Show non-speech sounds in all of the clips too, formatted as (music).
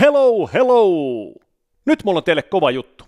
Hello, hello! Nyt mulla on teille kova juttu.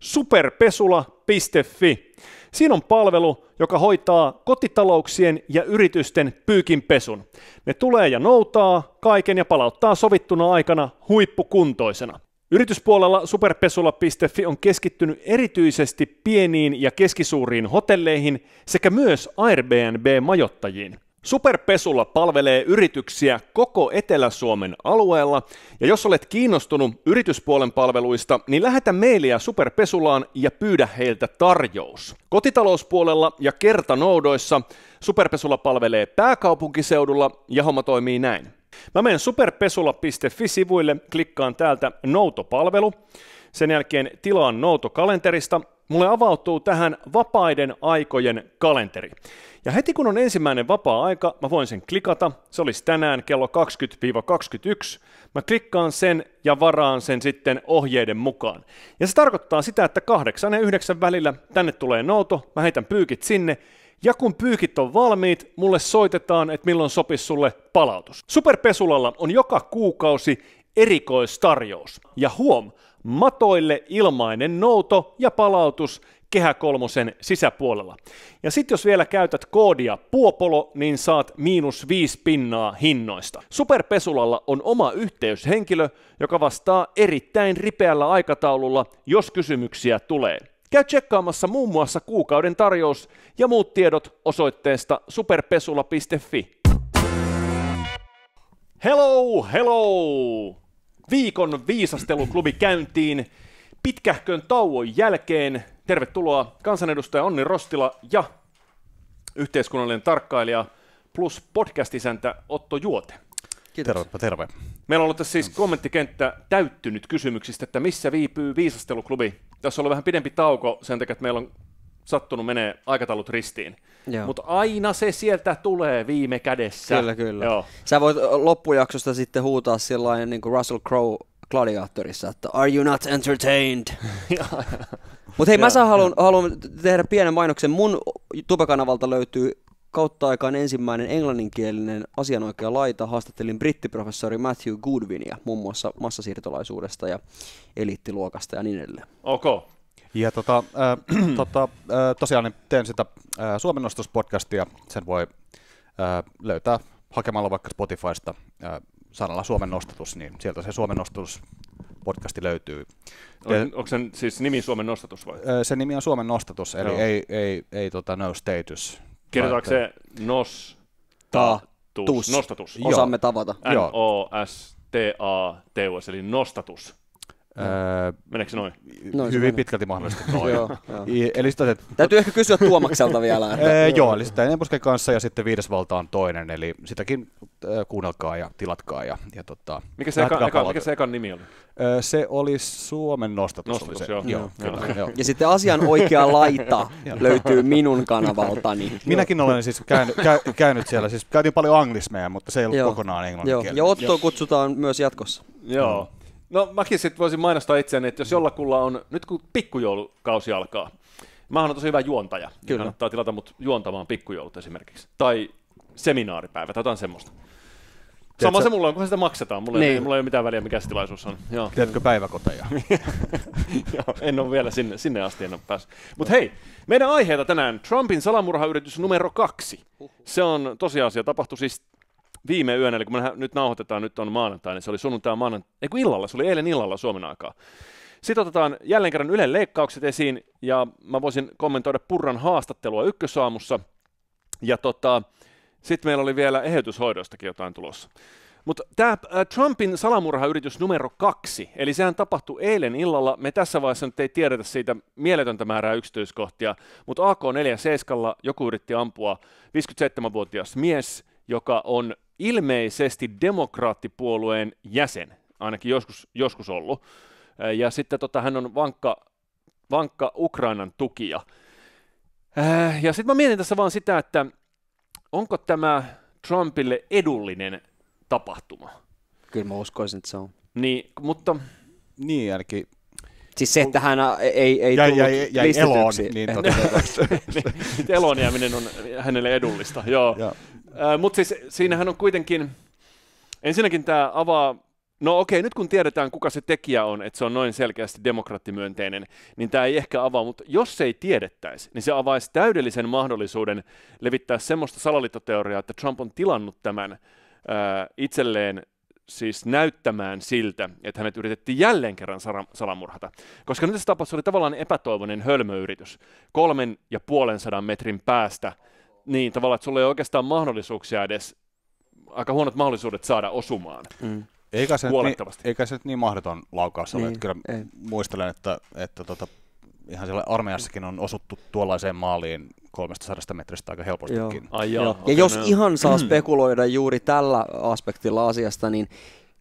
Superpesula.fi. Siinä on palvelu, joka hoitaa kotitalouksien ja yritysten pyykinpesun. Ne tulee ja noutaa kaiken ja palauttaa sovittuna aikana huippukuntoisena. Yrityspuolella superpesula.fi on keskittynyt erityisesti pieniin ja keskisuuriin hotelleihin sekä myös Airbnb-majoittajiin. Superpesulla palvelee yrityksiä koko Etelä-Suomen alueella, ja jos olet kiinnostunut yrityspuolen palveluista, niin lähetä meiliä Superpesulaan ja pyydä heiltä tarjous. Kotitalouspuolella ja kertanoudoissa Superpesulla palvelee pääkaupunkiseudulla ja homma toimii näin. Mä menen superpesula.fi-sivuille, klikkaan täältä Noutopalvelu, sen jälkeen tilaan Noutokalenterista, mulle avautuu tähän vapaiden aikojen kalenteri. Ja heti kun on ensimmäinen vapaa-aika, mä voin sen klikata. Se olisi tänään kello 20-21. Mä klikkaan sen ja varaan sen sitten ohjeiden mukaan. Ja se tarkoittaa sitä, että kahdeksan ja yhdeksän välillä tänne tulee nouto, mä heitän pyykit sinne, ja kun pyykit on valmiit, mulle soitetaan, että milloin sopisi sulle palautus. Superpesulalla on joka kuukausi erikoistarjous. Ja huom, matoille ilmainen nouto ja palautus kehä kolmosen sisäpuolella. Ja sitten jos vielä käytät koodia Puopolo, niin saat miinus viisi pinnaa hinnoista. Superpesulalla on oma yhteyshenkilö, joka vastaa erittäin ripeällä aikataululla, jos kysymyksiä tulee. Käy tsekkaamassa muun muassa kuukauden tarjous ja muut tiedot osoitteesta superpesula.fi. Hello, hello! viikon viisasteluklubi käyntiin pitkähkön tauon jälkeen. Tervetuloa kansanedustaja Onni Rostila ja yhteiskunnallinen tarkkailija plus podcastisäntä Otto Juote. Kiitos. Terve, terve. Meillä on ollut tässä siis kommenttikenttä täyttynyt kysymyksistä, että missä viipyy viisasteluklubi. Tässä on ollut vähän pidempi tauko sen takia, että meillä on sattunut menee aikataulut ristiin mutta aina se sieltä tulee viime kädessä. Kyllä, kyllä. Joo. Sä voit loppujaksosta sitten huutaa sellainen niin kuin Russell Crowe Gladiatorissa, että are you not entertained? (laughs) mutta hei, mä saan haluan, haluan tehdä pienen mainoksen. Mun tubekanavalta löytyy kautta aikaan ensimmäinen englanninkielinen asianoikea laita. Haastattelin brittiprofessori Matthew Goodwinia muun muassa massasiirtolaisuudesta ja eliittiluokasta ja niin edelleen. Okay. Ja tota, äh, (clears throat) tota, äh, tosiaan niin teen sitä äh, Suomen Sen voi äh, löytää hakemalla vaikka Spotifysta äh, sanalla Suomen nostatus, niin sieltä se Suomen nostatus podcasti löytyy. On, onko sen siis nimi Suomen nostatus vai? Äh, se nimi on Suomen nostatus, eli Joo. ei, ei, ei tota no status. Kirjoitaanko se nos ta nostatus? Osaamme tavata. N-O-S-T-A-T-U-S, eli nostatus. Öö, Meneekö se noin? noin hyvin pitkälti mahdollisesti (laughs) noin. joo, joo. Eli sitä, Täytyy ehkä kysyä Tuomakselta vielä. ee, öö, joo, eli sitä Enebosken kanssa ja sitten viides valta on toinen, eli sitäkin äh, kuunnelkaa ja tilatkaa. Ja, ja tota, mikä, se eka, eka, mikä se ekan nimi oli? Öö, se oli Suomen nostatus. nostatus oli se. Joo. Joo, mm, joo, kyllä, joo. Ja sitten asian oikea laita löytyy minun kanavaltani. (laughs) Minäkin olen siis käynyt, käy, käynyt siellä, siis käytin paljon anglismeja, mutta se ei ollut joo. kokonaan englanninkielinen. Ja Otto kutsutaan myös jatkossa. Joo. Mm. No mäkin sitten voisin mainostaa itseäni, että jos mm. jollakulla on, nyt kun pikkujoulukausi alkaa, mä on tosi hyvä juontaja. Niin Kyllä. Kannattaa tilata mut juontamaan pikkujoulut esimerkiksi. Tai seminaaripäivä tai jotain semmoista. Sama se mulla on, kunhan sitä maksetaan. Mulla, niin. ei, mulla ei ole mitään väliä, mikä se tilaisuus on. Joo. Tiedätkö päiväkoteja? (laughs) Joo, en ole vielä sinne, sinne asti en ole päässyt. Mutta hei, meidän aiheita tänään. Trumpin salamurhayritys numero kaksi. Se on tosiasia. Tapahtui siis viime yönä, eli kun me nyt nauhoitetaan, nyt on maanantai, niin se oli sunnuntai maanantai, ei illalla, se oli eilen illalla Suomen aikaa. Sitten otetaan jälleen kerran Ylen leikkaukset esiin, ja mä voisin kommentoida Purran haastattelua ykkösaamussa, ja tota, sitten meillä oli vielä eheytyshoidoistakin jotain tulossa. Mutta tämä äh, Trumpin salamurhayritys numero kaksi, eli sehän tapahtui eilen illalla. Me tässä vaiheessa nyt ei tiedetä siitä mieletöntä määrää yksityiskohtia, mutta AK47 joku yritti ampua 57-vuotias mies, joka on ilmeisesti demokraattipuolueen jäsen, ainakin joskus, joskus ollut. Ja sitten tota, hän on vankka, vankka Ukrainan tukija. Ja sitten mä mietin tässä vaan sitä, että onko tämä Trumpille edullinen tapahtuma? Kyllä mä uskoisin, että se on. Niin, mutta... Niin, ainakin Siis se, että hän ei, ei jäi, tullut jäi, jäi eloon, niin (laughs) totta, niin, eloon jääminen on hänelle edullista, joo. Ja. Mutta siis siinähän on kuitenkin, ensinnäkin tämä avaa, no okei, nyt kun tiedetään kuka se tekijä on, että se on noin selkeästi demokraattimyönteinen, niin tämä ei ehkä avaa, mutta jos se ei tiedettäisi, niin se avaisi täydellisen mahdollisuuden levittää semmoista salaliittoteoriaa, että Trump on tilannut tämän itselleen siis näyttämään siltä, että hänet yritettiin jälleen kerran salamurhata. Koska nyt tässä tapauksessa oli tavallaan epätoivoinen hölmöyritys kolmen ja puolen sadan metrin päästä niin, tavallaan, että sulla ei oikeastaan mahdollisuuksia edes, aika huonot mahdollisuudet saada osumaan. Mm. Eikä se, niin, eikä se nyt niin mahdoton laukaus ole. Niin, kyllä ei. muistelen, että, että tota, ihan siellä armeijassakin on osuttu tuollaiseen maaliin 300 metristä aika helpostikin. Joo. Ai joo, joo. Ja okay, jos no. ihan saa mm. spekuloida juuri tällä aspektilla asiasta, niin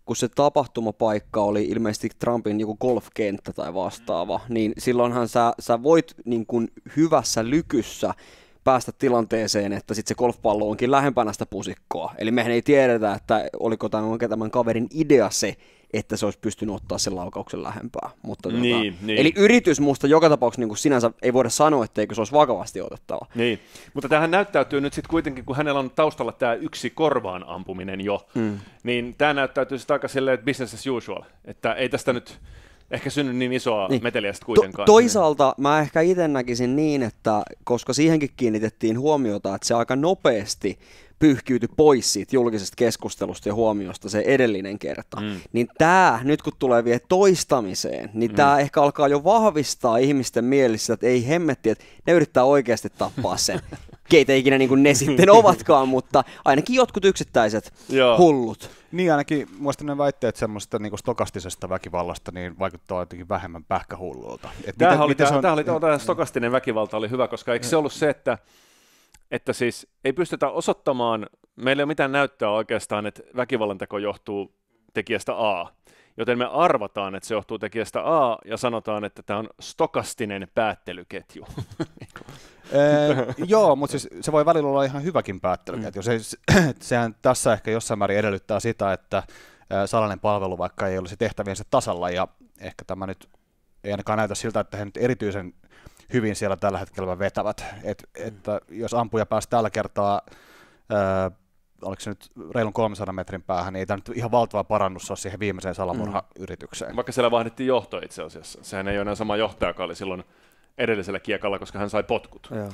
kun se tapahtumapaikka oli ilmeisesti Trumpin joku niinku golfkenttä tai vastaava, niin silloinhan sä, sä voit niin kuin hyvässä lykyssä päästä tilanteeseen, että sitten se golfpallo onkin lähempänä sitä pusikkoa. Eli mehän ei tiedetä, että oliko tämän, tämän kaverin idea se, että se olisi pystynyt ottaa sen laukauksen lähempää. Mutta tuota, niin, niin. Eli yritys musta joka tapauksessa niin sinänsä ei voida sanoa, etteikö se olisi vakavasti otettava. Niin, mutta tähän näyttäytyy nyt sitten kuitenkin, kun hänellä on taustalla tämä yksi korvaan ampuminen jo, mm. niin tämä näyttäytyy sitten aika silleen, että business as usual, että ei tästä nyt ehkä synny niin isoa niin. meteliä kuitenkaan. To- toisaalta niin. mä ehkä itse näkisin niin, että koska siihenkin kiinnitettiin huomiota, että se aika nopeasti pyyhkiyty pois siitä julkisesta keskustelusta ja huomiosta se edellinen kerta. Mm. Niin tämä, nyt kun tulee vielä toistamiseen, niin mm. tämä ehkä alkaa jo vahvistaa ihmisten mielissä, että ei hemmetti, että ne yrittää oikeasti tappaa sen. (laughs) keitä ikinä niin kuin ne sitten (laughs) ovatkaan, mutta ainakin jotkut yksittäiset Joo. hullut. Niin ainakin muista ne väitteet semmoista niin kuin stokastisesta väkivallasta niin vaikuttaa jotenkin vähemmän pähkähullulta. Tämä oli, on... oli, tämä niin. stokastinen väkivalta oli hyvä, koska eikö se ollut se, että, että siis ei pystytä osoittamaan, meillä ei ole mitään näyttöä oikeastaan, että teko johtuu tekijästä A. Joten me arvataan, että se johtuu tekijästä A ja sanotaan, että tämä on stokastinen päättelyketju. (laughs) Eh, joo, mutta siis se voi välillä olla ihan hyväkin päättely. Mm. Jos ei, (clears throat) sehän tässä ehkä jossain määrin edellyttää sitä, että eh, salainen palvelu vaikka ei olisi tehtäviensä tasalla, ja ehkä tämä nyt ei ainakaan näytä siltä, että he nyt erityisen hyvin siellä tällä hetkellä vetävät. Et, mm. että jos ampuja pääsi tällä kertaa, ää, eh, oliko se nyt reilun 300 metrin päähän, niin ei tämä nyt ihan valtava parannus ole siihen viimeiseen mm. salamurhayritykseen. Mm. Vaikka siellä vaihdettiin johto itse asiassa. Sehän ei ole enää sama johtaja, joka oli silloin edellisellä kiekalla, koska hän sai potkut. Joo. Öö,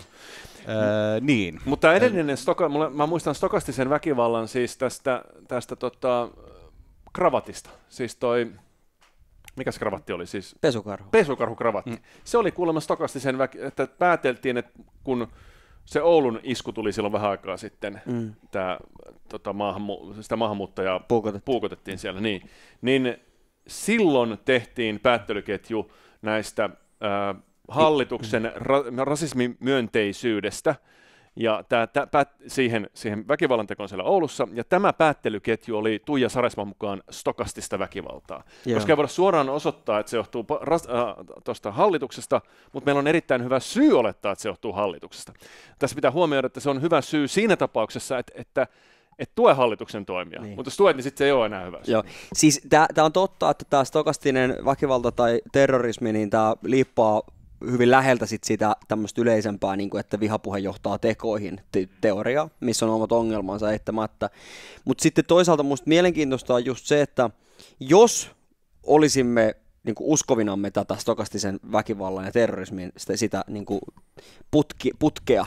niin. Mutta edellinen, stoka, mulle, mä muistan stokastisen väkivallan siis tästä, tästä tota, kravatista. Siis toi, mikä se kravatti oli siis? Pesukarhu. kravatti. Mm. Se oli kuulemma stokastisen, väk- että pääteltiin, että kun se Oulun isku tuli silloin vähän aikaa sitten, mm. tää, tota, maahanmu- sitä maahanmuuttajaa puukotettiin, puukotettiin siellä, niin, niin silloin tehtiin päättelyketju näistä hallituksen ra- rasismin myönteisyydestä. Ja tämä, tää, päät, siihen, siihen väkivallan tekoon siellä Oulussa. Ja tämä päättelyketju oli Tuija Saresman mukaan stokastista väkivaltaa. Joo. Koska ei voida suoraan osoittaa, että se johtuu äh, tuosta hallituksesta, mutta meillä on erittäin hyvä syy olettaa, että se johtuu hallituksesta. Tässä pitää huomioida, että se on hyvä syy siinä tapauksessa, että, että et tue hallituksen toimia, niin. mutta jos tuet, niin sitten se ei ole enää hyvä. Joo. Siis tämä on totta, että tämä stokastinen väkivalta tai terrorismi, niin tämä liippaa hyvin läheltä sit sitä tämmöistä yleisempää, niin kuin, että vihapuhe johtaa tekoihin te- teoriaa, missä on omat ongelmansa eittämättä. Mutta sitten toisaalta musta mielenkiintoista on just se, että jos olisimme niin kuin uskovinamme tätä stokastisen väkivallan ja terrorismin sitä, sitä niin kuin putki, putkea,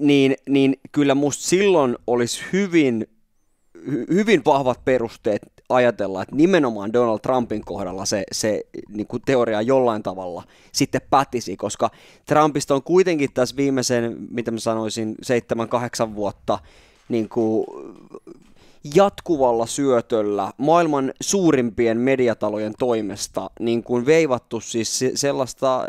niin, niin kyllä musta silloin olisi hyvin, hyvin vahvat perusteet ajatella, että nimenomaan Donald Trumpin kohdalla se, se niin kuin teoria jollain tavalla sitten pätisi, koska Trumpista on kuitenkin tässä viimeisen, mitä mä sanoisin, seitsemän, kahdeksan vuotta niin kuin jatkuvalla syötöllä maailman suurimpien mediatalojen toimesta niin kuin veivattu siis sellaista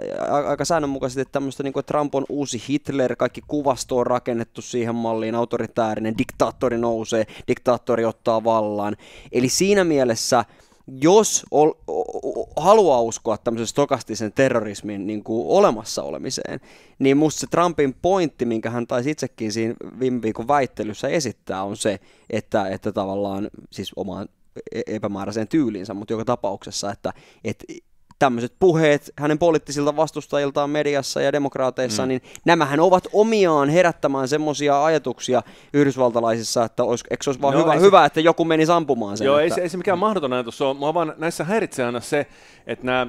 aika säännönmukaisesti että tämmöistä niin kuin Trump on uusi Hitler, kaikki kuvasto on rakennettu siihen malliin, autoritäärinen, diktaattori nousee, diktaattori ottaa vallan. Eli siinä mielessä – jos ol, o, o, haluaa uskoa tämmöisen stokastisen terrorismin niin kuin olemassa olemiseen, niin musta se Trumpin pointti, minkä hän taisi itsekin siinä viime viikon väittelyssä esittää, on se, että, että tavallaan siis omaan e-, epämääräiseen tyyliinsä, mutta joka tapauksessa, että, että tämmöiset puheet hänen poliittisilta vastustajiltaan mediassa ja demokraateissa, mm. niin nämähän ovat omiaan herättämään semmoisia ajatuksia yhdysvaltalaisissa, että olis, eikö olisi vaan no, hyvä, se... hyvä, että joku meni ampumaan sen. Joo, että... ei, se, ei se mikään mahdoton ajatus ole. Mua vaan näissä häiritsee aina se, että nämä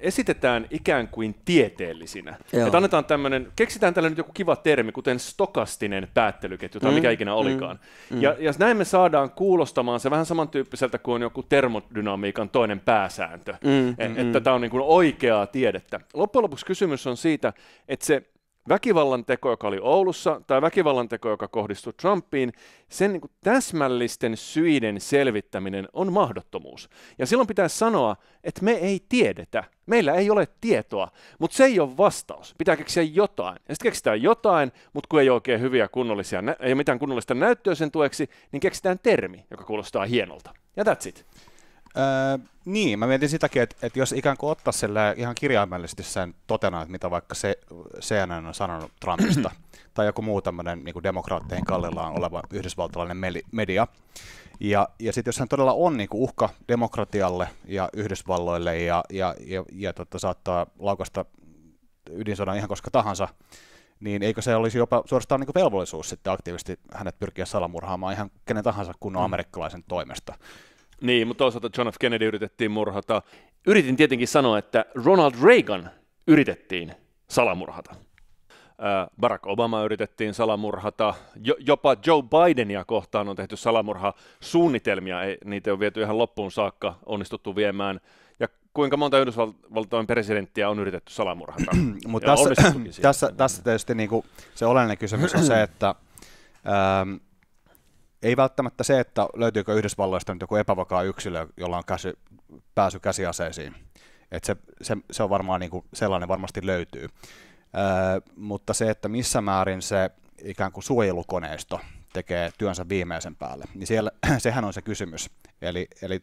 esitetään ikään kuin tieteellisinä. Että annetaan tämmöinen, keksitään tällä nyt joku kiva termi, kuten stokastinen päättelyketju tai mm, mikä ikinä mm, olikaan. Mm. Ja, ja näin me saadaan kuulostamaan se vähän samantyyppiseltä kuin joku termodynamiikan toinen pääsääntö. Mm, e, mm, että mm. tämä on niin kuin oikeaa tiedettä. Loppujen lopuksi kysymys on siitä, että se väkivallan teko, joka oli Oulussa, tai väkivallan teko, joka kohdistui Trumpiin, sen niin kuin, täsmällisten syiden selvittäminen on mahdottomuus. Ja silloin pitää sanoa, että me ei tiedetä, meillä ei ole tietoa, mutta se ei ole vastaus. Pitää keksiä jotain. Ja sitten keksitään jotain, mutta kun ei ole oikein hyviä kunnollisia, ei ole mitään kunnollista näyttöä sen tueksi, niin keksitään termi, joka kuulostaa hienolta. Ja that's it. Öö, niin, mä mietin sitäkin, että, että jos ikään kuin ottaa sille ihan kirjaimellisesti sen totena, että mitä vaikka se, CNN on sanonut Trumpista, (clears throat) tai joku muu tämmöinen niin demokraatteihin kallellaan oleva yhdysvaltalainen meli, media, ja, ja sitten jos hän todella on niin kuin uhka demokratialle ja Yhdysvalloille ja, ja, ja, ja totta, saattaa laukasta ydinsodan ihan koska tahansa, niin eikö se olisi jopa suorastaan niin velvollisuus sitten aktiivisesti hänet pyrkiä salamurhaamaan ihan kenen tahansa kunnon mm. amerikkalaisen toimesta. Niin, mutta toisaalta John F. Kennedy yritettiin murhata. Yritin tietenkin sanoa, että Ronald Reagan yritettiin salamurhata. Barack Obama yritettiin salamurhata, jopa Joe Bidenia kohtaan on tehty salamurha ei, niitä on viety ihan loppuun saakka, onnistuttu viemään. Ja kuinka monta Yhdysvaltain presidenttiä on yritetty salamurhata? (clears throat) Mutta tässä, tässä, tässä tietysti niinku se oleellinen kysymys on se, että (clears throat) ähm, ei välttämättä se, että löytyykö Yhdysvalloista nyt joku epävakaa yksilö, jolla on käsi, pääsy käsiaseisiin. Et se, se, se on varmaan niin kuin sellainen varmasti löytyy. Öö, mutta se, että missä määrin se ikään kuin suojelukoneisto tekee työnsä viimeisen päälle, niin siellä, (clears throat) sehän on se kysymys. Eli, eli,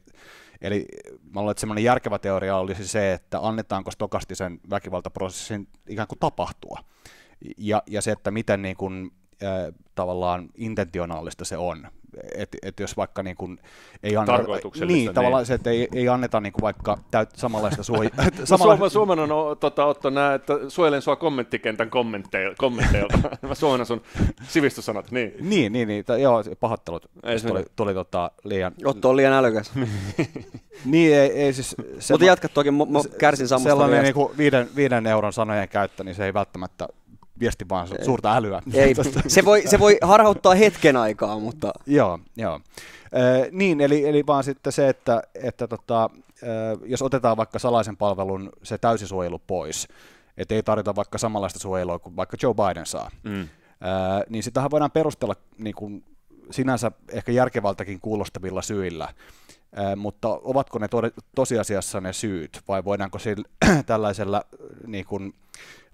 eli mä luulen, että semmoinen järkevä teoria olisi se, että annetaanko stokastisen väkivaltaprosessin ikään kuin tapahtua. Ja, ja se, että miten niin kuin äh, tavallaan intentionaalista se on. Et, et jos vaikka niin kun ei anneta, niin, niin, tavallaan se, että ei, ei anneta niin kuin vaikka täyt, samanlaista suojaa. (laughs) no, samanlaista... Suoma, Suomen on tota, Otto nämä, että suojelen sua kommenttikentän kommentteilta. kommentteilta. (laughs) Mä suomen sun sivistussanat, niin. Niin, niin, niin joo, pahoittelut. Ei, tuli, tuli, tuli tota, liian... Otto on liian älykäs. (laughs) niin, ei, ei siis... Mutta jatka toki, mä, mä kärsin samasta. Sellainen niin kuin viiden, viiden euron sanojen käyttö, niin se ei välttämättä viesti vaan suurta älyä. Ei, (laughs) se, voi, se voi harhauttaa hetken aikaa, mutta... joo, joo. Äh, niin, eli, eli vaan sitten se, että, että tota, jos otetaan vaikka salaisen palvelun se täysisuojelu pois, että ei tarjota vaikka samanlaista suojelua kuin vaikka Joe Biden saa, mm. äh, niin sitähän voidaan perustella niin kuin sinänsä ehkä järkevältäkin kuulostavilla syillä, äh, mutta ovatko ne to- tosiasiassa ne syyt vai voidaanko sillä, (clears throat) tällaisella niin kuin,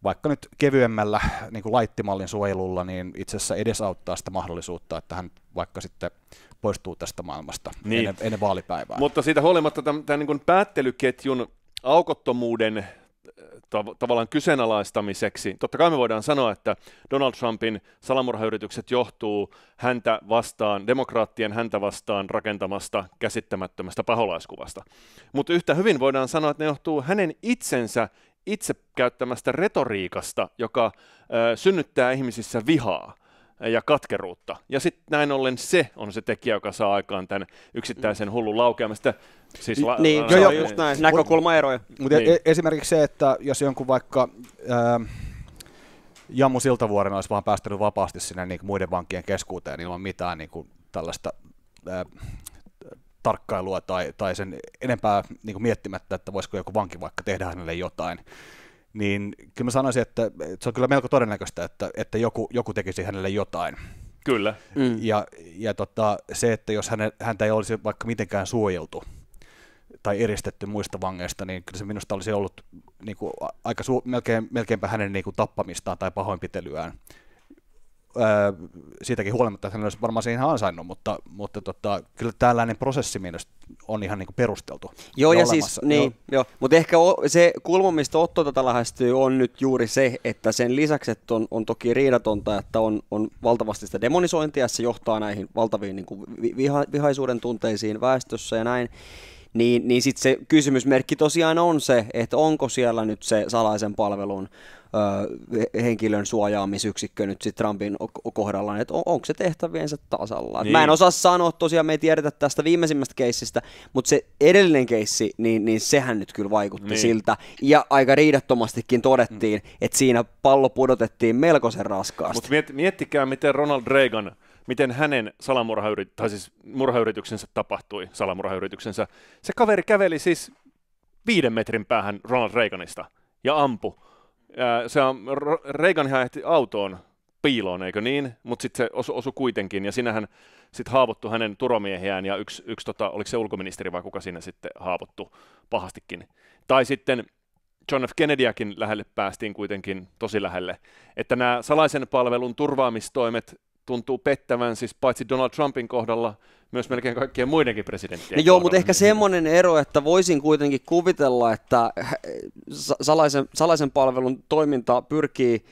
vaikka nyt kevyemmällä niin kuin laittimallin suojelulla, niin itse asiassa edesauttaa sitä mahdollisuutta, että hän vaikka sitten poistuu tästä maailmasta niin. ennen, ennen vaalipäivää. Mutta siitä huolimatta tämän, tämän niin kuin päättelyketjun aukottomuuden äh, tav- tavallaan kyseenalaistamiseksi. Totta kai me voidaan sanoa, että Donald Trumpin salamurhayritykset johtuu häntä vastaan, demokraattien häntä vastaan rakentamasta käsittämättömästä paholaiskuvasta. Mutta yhtä hyvin voidaan sanoa, että ne johtuu hänen itsensä itse käyttämästä retoriikasta, joka ö, synnyttää ihmisissä vihaa ja katkeruutta. Ja sitten näin ollen se on se tekijä, joka saa aikaan tämän yksittäisen hullun laukeamista. Siis la- niin, la- joo, joo, just näin. Näkökulmaeroja. Mut e- niin. e- esimerkiksi se, että jos jonkun vaikka... ää, Jammu Siltavuoren olisi vaan päästänyt vapaasti sinne niin muiden vankien keskuuteen ilman mitään niin kuin tällaista ää, tarkkailua tai, tai sen enempää niin kuin miettimättä, että voisiko joku vanki vaikka tehdä hänelle jotain, niin kyllä mä sanoisin, että se on kyllä melko todennäköistä, että, että joku, joku tekisi hänelle jotain. Kyllä. Mm. Ja, ja tota, se, että jos häne, häntä ei olisi vaikka mitenkään suojeltu tai eristetty muista vangeista, niin kyllä se minusta olisi ollut niin kuin, aika su- melkein, melkeinpä hänen niin kuin, tappamistaan tai pahoinpitelyään siitäkin huolimatta, että hän olisi varmaan siihen ansainnut, mutta, mutta tota, kyllä tällainen prosessi mielestä on ihan niin kuin perusteltu. Joo, ja, ja siis, niin, joo. joo. mutta ehkä o, se kulma, mistä Otto tätä lähestyy, on nyt juuri se, että sen lisäksi, että on, on toki riidatonta, että on, on valtavasti sitä demonisointia, se johtaa näihin valtaviin niin kuin viha, vihaisuuden tunteisiin väestössä ja näin, niin, niin sitten se kysymysmerkki tosiaan on se, että onko siellä nyt se salaisen palvelun henkilön suojaamisyksikkö nyt sitten Trumpin kohdalla, niin että on, onko se tehtäviensä tasalla. Niin. Mä en niin. osaa sanoa, tosiaan me ei tiedetä tästä viimeisimmästä keissistä, mutta se edellinen keissi, niin, niin sehän nyt kyllä vaikutti niin. siltä. Ja aika riidattomastikin todettiin, mm. että siinä pallo pudotettiin melkoisen raskaasti. Mutta miet, miettikää, miten Ronald Reagan miten hänen salamurhayrit- tai siis murhayrityksensä tapahtui, salamurhayrityksensä. Se kaveri käveli siis viiden metrin päähän Ronald Reaganista ja ampu se on, Reaganhan ehti autoon piiloon, eikö niin? Mutta sitten se osu, osu kuitenkin, ja sinähän sitten haavoittui hänen turomiehiään, ja yksi, yksi tota, oliko se ulkoministeri vai kuka siinä sitten haavoittui pahastikin. Tai sitten John F. Kennedyäkin lähelle päästiin kuitenkin tosi lähelle, että nämä salaisen palvelun turvaamistoimet tuntuu pettävän siis paitsi Donald Trumpin kohdalla, myös melkein kaikkien muidenkin presidenttien. No joo, mutta ehkä semmoinen ero, että voisin kuitenkin kuvitella, että eh, salaisen, salaisen palvelun toiminta pyrkii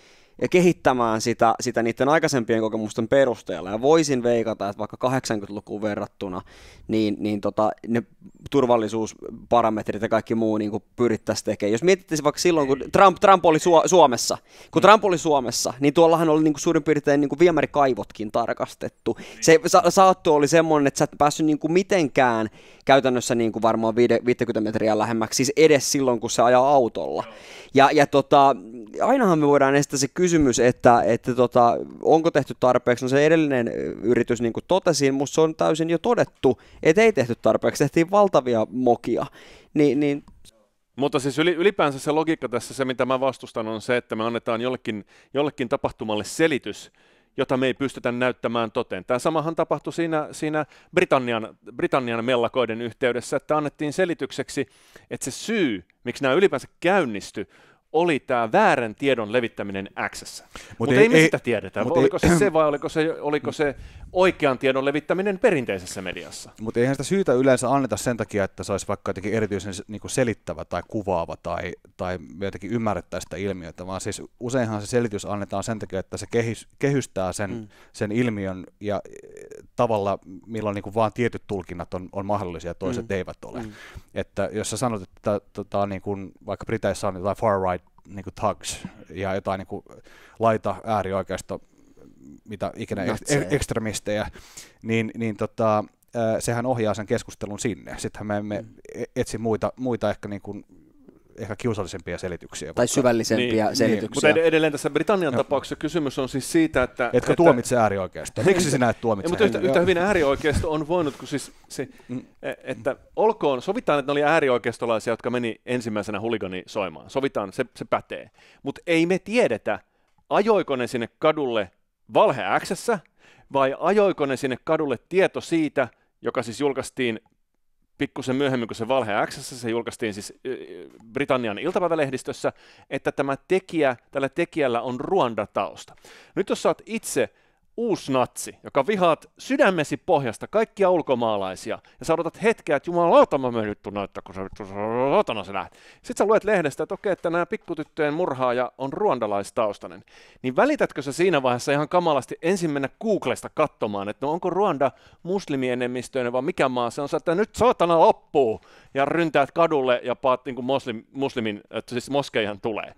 ja kehittämään sitä, sitä niiden aikaisempien kokemusten perusteella. Ja voisin veikata, että vaikka 80-lukuun verrattuna, niin, niin tota, ne turvallisuusparametrit ja kaikki muu niin pyrittäisiin tekemään. Jos mietittäisiin vaikka silloin, kun Trump, Trump oli Su- Suomessa, kun Trump oli Suomessa, niin tuollahan oli niin kuin suurin piirtein niin viemärikaivotkin tarkastettu. Se sa- saattu oli semmoinen, että sä et päässyt niin kuin mitenkään käytännössä niin kuin varmaan 50 metriä lähemmäksi, siis edes silloin, kun se ajaa autolla. Ja, ja tota, ainahan me voidaan estää se kysymys, kysymys, että, että tota, onko tehty tarpeeksi. No se edellinen yritys, niin kuin totesin, mutta se on täysin jo todettu, että ei tehty tarpeeksi. Tehtiin valtavia mokia. Ni, niin mutta siis ylipäänsä se logiikka tässä, se mitä mä vastustan, on se, että me annetaan jollekin, jollekin tapahtumalle selitys, jota me ei pystytä näyttämään toteen. Tämä samahan tapahtui siinä, siinä Britannian, Britannian mellakoiden yhteydessä, että annettiin selitykseksi, että se syy, miksi nämä ylipäänsä käynnistyi, oli tämä väärän tiedon levittäminen X. Mutta Mut ei, ei me sitä tiedetä. Mut oliko ei, se se (clears throat) vai oliko se, oliko se oikean tiedon levittäminen perinteisessä mediassa? Mutta eihän sitä syytä yleensä anneta sen takia, että se olisi vaikka jotenkin erityisen niin selittävä tai kuvaava tai, tai jotenkin ymmärrettäisiin sitä ilmiötä, vaan siis useinhan se selitys annetaan sen takia, että se kehys, kehystää sen, mm. sen ilmiön ja e, tavalla, milloin niin kuin vaan tietyt tulkinnat on, on mahdollisia ja toiset mm. eivät ole. Mm. Että jos sä sanot, että tota, niin kuin, vaikka Briteissä on jotain far-right niin thugs ja jotain niin kuin laita äärioikeisto, mitä ikinä ek- ekstremistejä, niin, niin tota, sehän ohjaa sen keskustelun sinne. Sittenhän me emme etsi muita, muita ehkä niin kuin ehkä kiusallisempia selityksiä. Tai mutta, syvällisempiä niin, niin. selityksiä. Niin, mutta edelleen tässä Britannian Joo. tapauksessa kysymys on siis siitä, että... Etkö että, tuomitse äärioikeisto? Miksi sinä et tuomitse? Mutta yhtä, yhtä hyvin äärioikeisto on voinut, kun siis se, mm. E- että olkoon, sovitaan, että ne oli äärioikeistolaisia, jotka meni ensimmäisenä huligani soimaan. Sovitaan, se, se pätee. Mutta ei me tiedetä, ajoiko ne sinne kadulle valheäksessä vai ajoiko ne sinne kadulle tieto siitä, joka siis julkaistiin pikkusen myöhemmin kuin se Valhe X, se julkaistiin siis Britannian iltapäivälehdistössä, että tämä tekijä, tällä tekijällä on Ruanda-tausta. Nyt jos oot itse uusnatsi, joka vihaat sydämesi pohjasta kaikkia ulkomaalaisia, ja sä odotat hetkeä, että jumalauta mä menen nyt näyttää, kun sä saatana sä lähdet. Sitten sä luet lehdestä, että okei, että nämä pikkutyttöjen murhaaja on ruandalaistaustainen. Niin välitätkö sä siinä vaiheessa ihan kamalasti ensin mennä Googlesta katsomaan, että no onko Ruanda muslimienemmistöinen vai mikä maa se on, sä, että nyt saatana loppuu, ja ryntäät kadulle ja paat niin kuin muslim, muslimin, siis moskeijan tulee.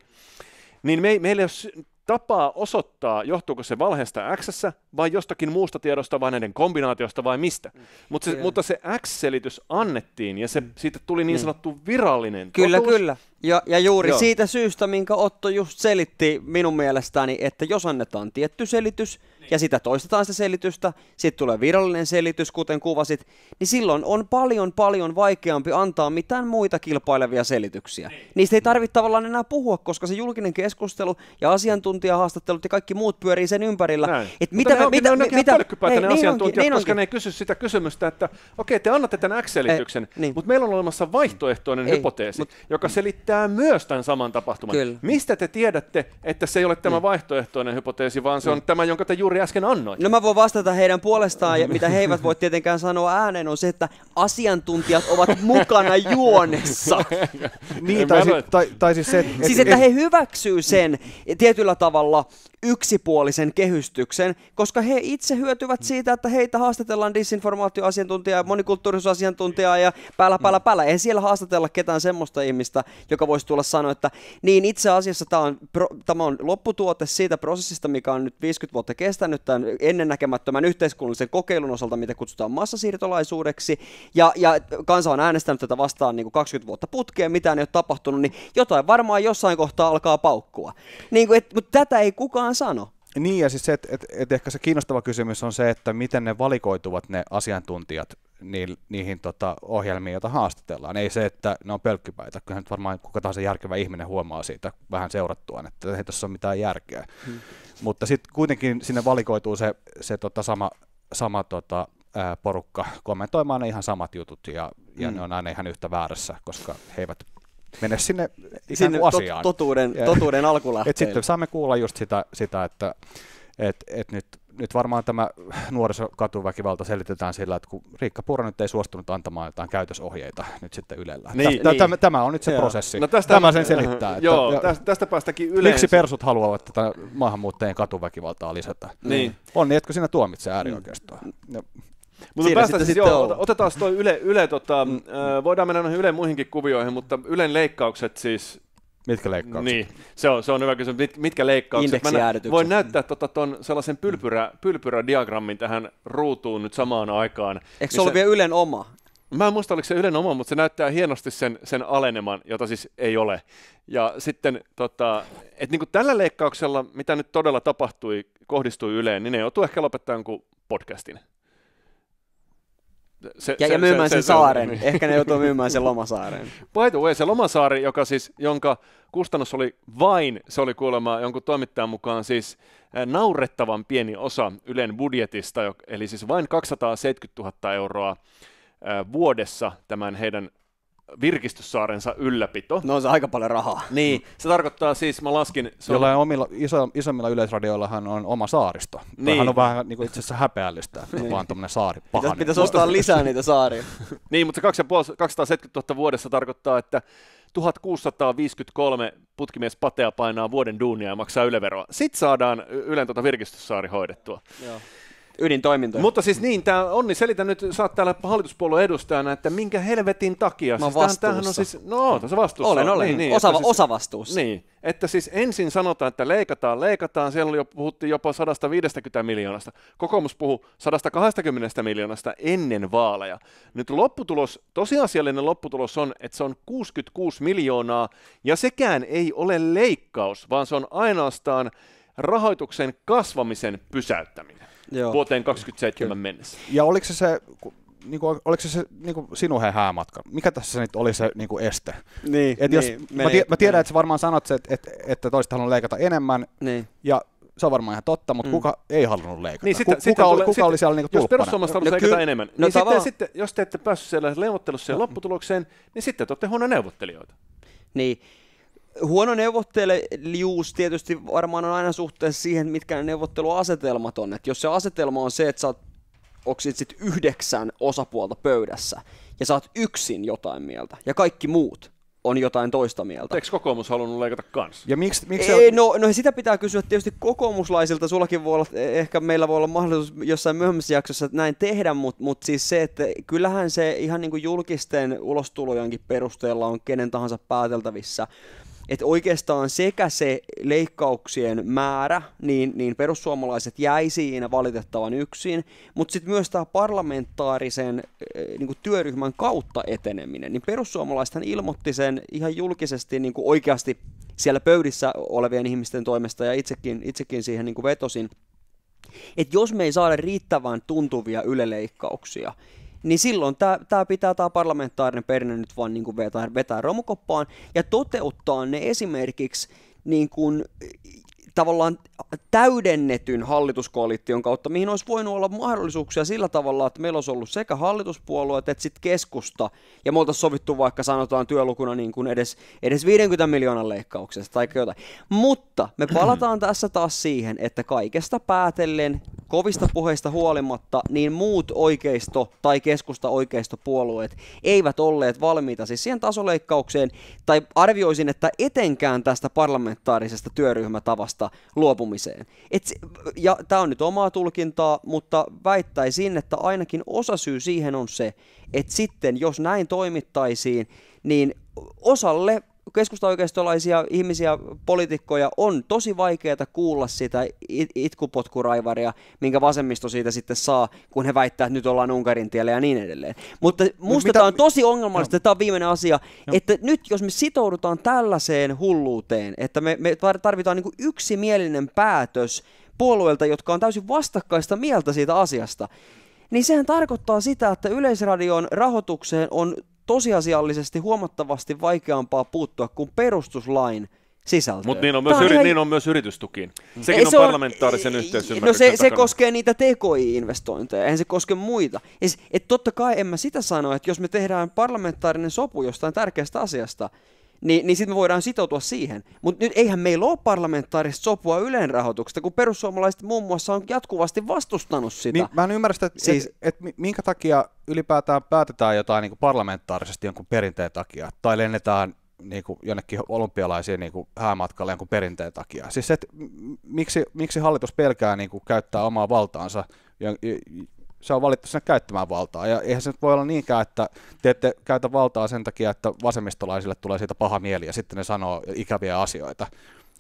Niin me, meillä ei ole tapaa osoittaa, johtuuko se valheesta X vai jostakin muusta tiedosta vai näiden kombinaatiosta vai mistä. Mm. Mut se, yeah. mutta se X-selitys annettiin ja se mm. siitä tuli niin mm. sanottu virallinen Kyllä, totuus. kyllä. Ja, ja juuri Joo. siitä syystä, minkä Otto just selitti minun mielestäni, että jos annetaan tietty selitys – niin. ja sitä toistetaan sitä selitystä, sitten tulee virallinen selitys, kuten kuvasit, niin silloin on paljon paljon vaikeampi antaa mitään muita kilpailevia selityksiä. Niin. Niistä ei tarvitse tavallaan enää puhua, koska se julkinen keskustelu ja asiantuntijahaastattelut ja kaikki muut pyörii sen ympärillä. Et mitä, ne me, onkin, mitä, ne mitä, ihan mitä, ne niin asiantuntijat, onkin, niin koska onkin. ne ei kysy sitä kysymystä, että okei, okay, te annatte tämän X-selityksen, eh, niin. mutta meillä on olemassa vaihtoehtoinen ei, hypoteesi, mut, joka selittää myös tämän saman tapahtuman. Kyllä. Mistä te tiedätte, että se ei ole tämä mm. vaihtoehtoinen hypoteesi, vaan se mm. on tämä, jonka te juuri juuri äsken annoit? No mä voin vastata heidän puolestaan, ja mitä he eivät voi tietenkään sanoa ääneen, on se, että asiantuntijat ovat mukana juonessa. (laughs) niin, tai, si- tai, tai siis se, että... siis että he hyväksyy sen tietyllä tavalla yksipuolisen kehystyksen, koska he itse hyötyvät mm. siitä, että heitä haastatellaan disinformaatioasiantuntijaa monikulttuurisuusasiantuntijaa ja päällä, päällä, päällä. Ei siellä haastatella ketään semmoista ihmistä, joka voisi tulla sanoa, että niin itse asiassa tämä on, tämä on lopputuote siitä prosessista, mikä on nyt 50 vuotta kestänyt tämän ennennäkemättömän yhteiskunnallisen kokeilun osalta, mitä kutsutaan massasiirtolaisuudeksi, ja, ja kansa on äänestänyt tätä vastaan niin kuin 20 vuotta putkeen, mitään ei ole tapahtunut, niin jotain varmaan jossain kohtaa alkaa paukkua. Niin kuin, et, mutta tätä ei kukaan vaan sano. Niin, ja siis se, että et, et ehkä se kiinnostava kysymys on se, että miten ne valikoituvat ne asiantuntijat niihin, niihin tota, ohjelmiin, joita haastatellaan. Ei se, että ne on pölkkipäitä. Kyllähän nyt varmaan kuka tahansa järkevä ihminen huomaa siitä vähän seurattuaan, että ei tässä ole mitään järkeä. Hmm. Mutta sitten kuitenkin sinne valikoituu se, se tota, sama, sama tota, porukka kommentoimaan ne ihan samat jutut, ja, ja hmm. ne on aina ihan yhtä väärässä, koska he eivät mene sinne sinne asiaan. Totuuden, ja, totuuden alkulähteen. sitten saamme kuulla just sitä, sitä että et, et nyt, nyt varmaan tämä nuorisokatuväkivalta selitetään sillä, että kun Riikka Purra nyt ei suostunut antamaan jotain käytösohjeita nyt sitten Ylellä. Niin, tämä, niin. Tämä, tämä on nyt se Joo. prosessi. No tästä, tämä sen selittää. Että, joo, ja, tästä, tästä päästäkin yleensä. Miksi persut haluavat tätä maahanmuuttajien katuväkivaltaa lisätä? Niin. Onni, etkö sinä tuomitse äärioikeistoa? Mm. Mutta päästään siis, joo, on. otetaan toi Yle, yle tota, mm. äh, voidaan mennä noihin Yle muihinkin kuvioihin, mutta Ylen leikkaukset siis Mitkä leikkaukset? Niin, se on, se on hyvä kysymys. Mit, mitkä leikkaukset? Mä voin näyttää tota, sellaisen pylpyrä, pylpyrädiagrammin tähän ruutuun nyt samaan aikaan. Eikö niin se ole vielä Ylen oma? Mä en muista, oliko se Ylen oma, mutta se näyttää hienosti sen, sen aleneman, jota siis ei ole. Ja sitten, tota, että niin tällä leikkauksella, mitä nyt todella tapahtui, kohdistui Yleen, niin ne joutuu ehkä lopettamaan jonkun podcastin. Se, ja, se, ja myymään se, sen se, saaren. Niin. Ehkä ne joutuu myymään sen lomasaaren. (laughs) By the way, se lomasaari, joka siis, jonka kustannus oli vain, se oli kuulemma jonkun toimittajan mukaan siis naurettavan pieni osa Ylen budjetista, eli siis vain 270 000 euroa vuodessa tämän heidän virkistyssaarensa ylläpito. No on se aika paljon rahaa. Niin, se tarkoittaa siis, mä laskin... Se Jollain on... omilla, iso, isommilla yleisradioillahan on oma saaristo. Niin. Tämähän on vähän niin kuin itse asiassa häpeällistä, niin. vaan tuommoinen saari paha. Pitäisi, pitäisi ostaa lisää niitä saaria. (laughs) niin, mutta se 270 000 vuodessa tarkoittaa, että 1653 putkimies Patea painaa vuoden duunia ja maksaa yleveroa. Sitten saadaan Ylen tuota virkistyssaari hoidettua. Joo ydintoimintoja. Mutta siis niin, tämä Onni, niin selitä nyt, oot täällä hallituspuolueen edustajana, että minkä helvetin takia. Mä siis Tämähän on siis, no tässä vastuussa. Olen, niin, olen. Niin, niin, osa, siis, osa vastuussa. Niin, että siis ensin sanotaan, että leikataan, leikataan, siellä oli jo, puhuttiin jopa 150 miljoonasta. Kokoomus puhuu 120 miljoonasta ennen vaaleja. Nyt lopputulos, tosiasiallinen lopputulos on, että se on 66 miljoonaa, ja sekään ei ole leikkaus, vaan se on ainoastaan rahoituksen kasvamisen pysäyttäminen. Joo. vuoteen 27 Kyllä. mennessä. Ja oliko se se, niin kuin, oliko se, se niin kuin sinun häämatka? Mikä tässä nyt oli se niin kuin este? Niin, et jos, niin, mä, tii, mä tiedän, että sä varmaan sanot, että, että, että toista haluaa leikata enemmän, niin. ja se on varmaan ihan totta, mutta mm. kuka ei halunnut leikata? Niin, sitten, kuka sitten, oli, kuka sitten, oli siellä niinku Jos perussuomalaiset halusivat no, leikata kyllä, enemmän, no, niin tavallaan... sitten, sitten, jos te ette päässyt siellä neuvottelussa no. lopputulokseen, niin sitten te olette huono neuvottelijoita. Niin, huono neuvottelijuus tietysti varmaan on aina suhteessa siihen, mitkä ne neuvotteluasetelmat on. Et jos se asetelma on se, että sä oot, sit yhdeksän osapuolta pöydässä ja saat yksin jotain mieltä ja kaikki muut on jotain toista mieltä. Eikö kokoomus halunnut leikata kans? Ja miksi, miksi Ei, on... no, no, sitä pitää kysyä tietysti kokoomuslaisilta. Sullakin voi olla, e- ehkä meillä voi olla mahdollisuus jossain myöhemmässä jaksossa näin tehdä, mutta mut siis se, että kyllähän se ihan niin kuin julkisten ulostulojenkin perusteella on kenen tahansa pääteltävissä, että oikeastaan sekä se leikkauksien määrä, niin, niin perussuomalaiset jäi siinä valitettavan yksin, mutta sitten myös tämä parlamentaarisen eh, niin kuin työryhmän kautta eteneminen, niin perussuomalaisethan ilmoitti sen ihan julkisesti niin kuin oikeasti siellä pöydissä olevien ihmisten toimesta ja itsekin, itsekin siihen niin kuin vetosin, että jos me ei saada riittävän tuntuvia yleleikkauksia, niin silloin tämä pitää tämä parlamentaarinen perinne nyt vaan niin kuin vetää, vetää romukoppaan ja toteuttaa ne esimerkiksi niin kuin, tavallaan täydennetyn hallituskoalition kautta, mihin olisi voinut olla mahdollisuuksia sillä tavalla, että meillä olisi ollut sekä hallituspuolueet että sitten keskusta, ja me oltaisiin sovittu vaikka sanotaan työlukuna niin kuin edes, edes 50 miljoonan leikkauksesta tai jotain. Mutta me palataan tässä taas siihen, että kaikesta päätellen, kovista puheista huolimatta, niin muut oikeisto- tai keskusta oikeistopuolueet eivät olleet valmiita siis siihen tasoleikkaukseen, tai arvioisin, että etenkään tästä parlamentaarisesta työryhmätavasta luopumista lausumiseen. Et, se, ja tämä on nyt omaa tulkintaa, mutta väittäisin, että ainakin osa syy siihen on se, että sitten jos näin toimittaisiin, niin osalle keskustaoikeistolaisia ihmisiä, poliitikkoja, on tosi vaikeaa kuulla sitä it- itkupotkuraivaria, minkä vasemmisto siitä sitten saa, kun he väittää, että nyt ollaan Unkarin tiellä ja niin edelleen. Mutta musta tämä on tosi ongelmallista, no. tämä on viimeinen asia, no. että nyt jos me sitoudutaan tällaiseen hulluuteen, että me, me tarvitaan niin yksimielinen päätös puolueelta, jotka on täysin vastakkaista mieltä siitä asiasta, niin sehän tarkoittaa sitä, että Yleisradion rahoitukseen on tosiasiallisesti huomattavasti vaikeampaa puuttua kuin perustuslain sisältöön. Mutta niin, myös yri- ihan... niin on myös yritystukiin. Mm. Sekin Ei, on, se on parlamentaarisen on... yhteisymmärryksen No se, takana. se koskee niitä TKI-investointeja, eihän se koske muita. et totta kai en mä sitä sano, että jos me tehdään parlamentaarinen sopu jostain tärkeästä asiasta, niin, niin sitten me voidaan sitoutua siihen. Mutta nyt eihän meillä ole parlamentaarista sopua Ylen rahoituksesta, kun perussuomalaiset muun muassa on jatkuvasti vastustanut sitä. Niin, mä en ymmärrä sitä, siis, et, et minkä takia ylipäätään päätetään jotain niin kuin parlamentaarisesti jonkun perinteen takia, tai lennetään niin kuin jonnekin olympialaisiin niin häämatkalle jonkun perinteen takia. Siis et, miksi, miksi hallitus pelkää niin kuin käyttää omaa valtaansa se on valittu sinne käyttämään valtaa. Ja eihän se nyt voi olla niinkään, että te ette käytä valtaa sen takia, että vasemmistolaisille tulee siitä paha mieli ja sitten ne sanoo ikäviä asioita.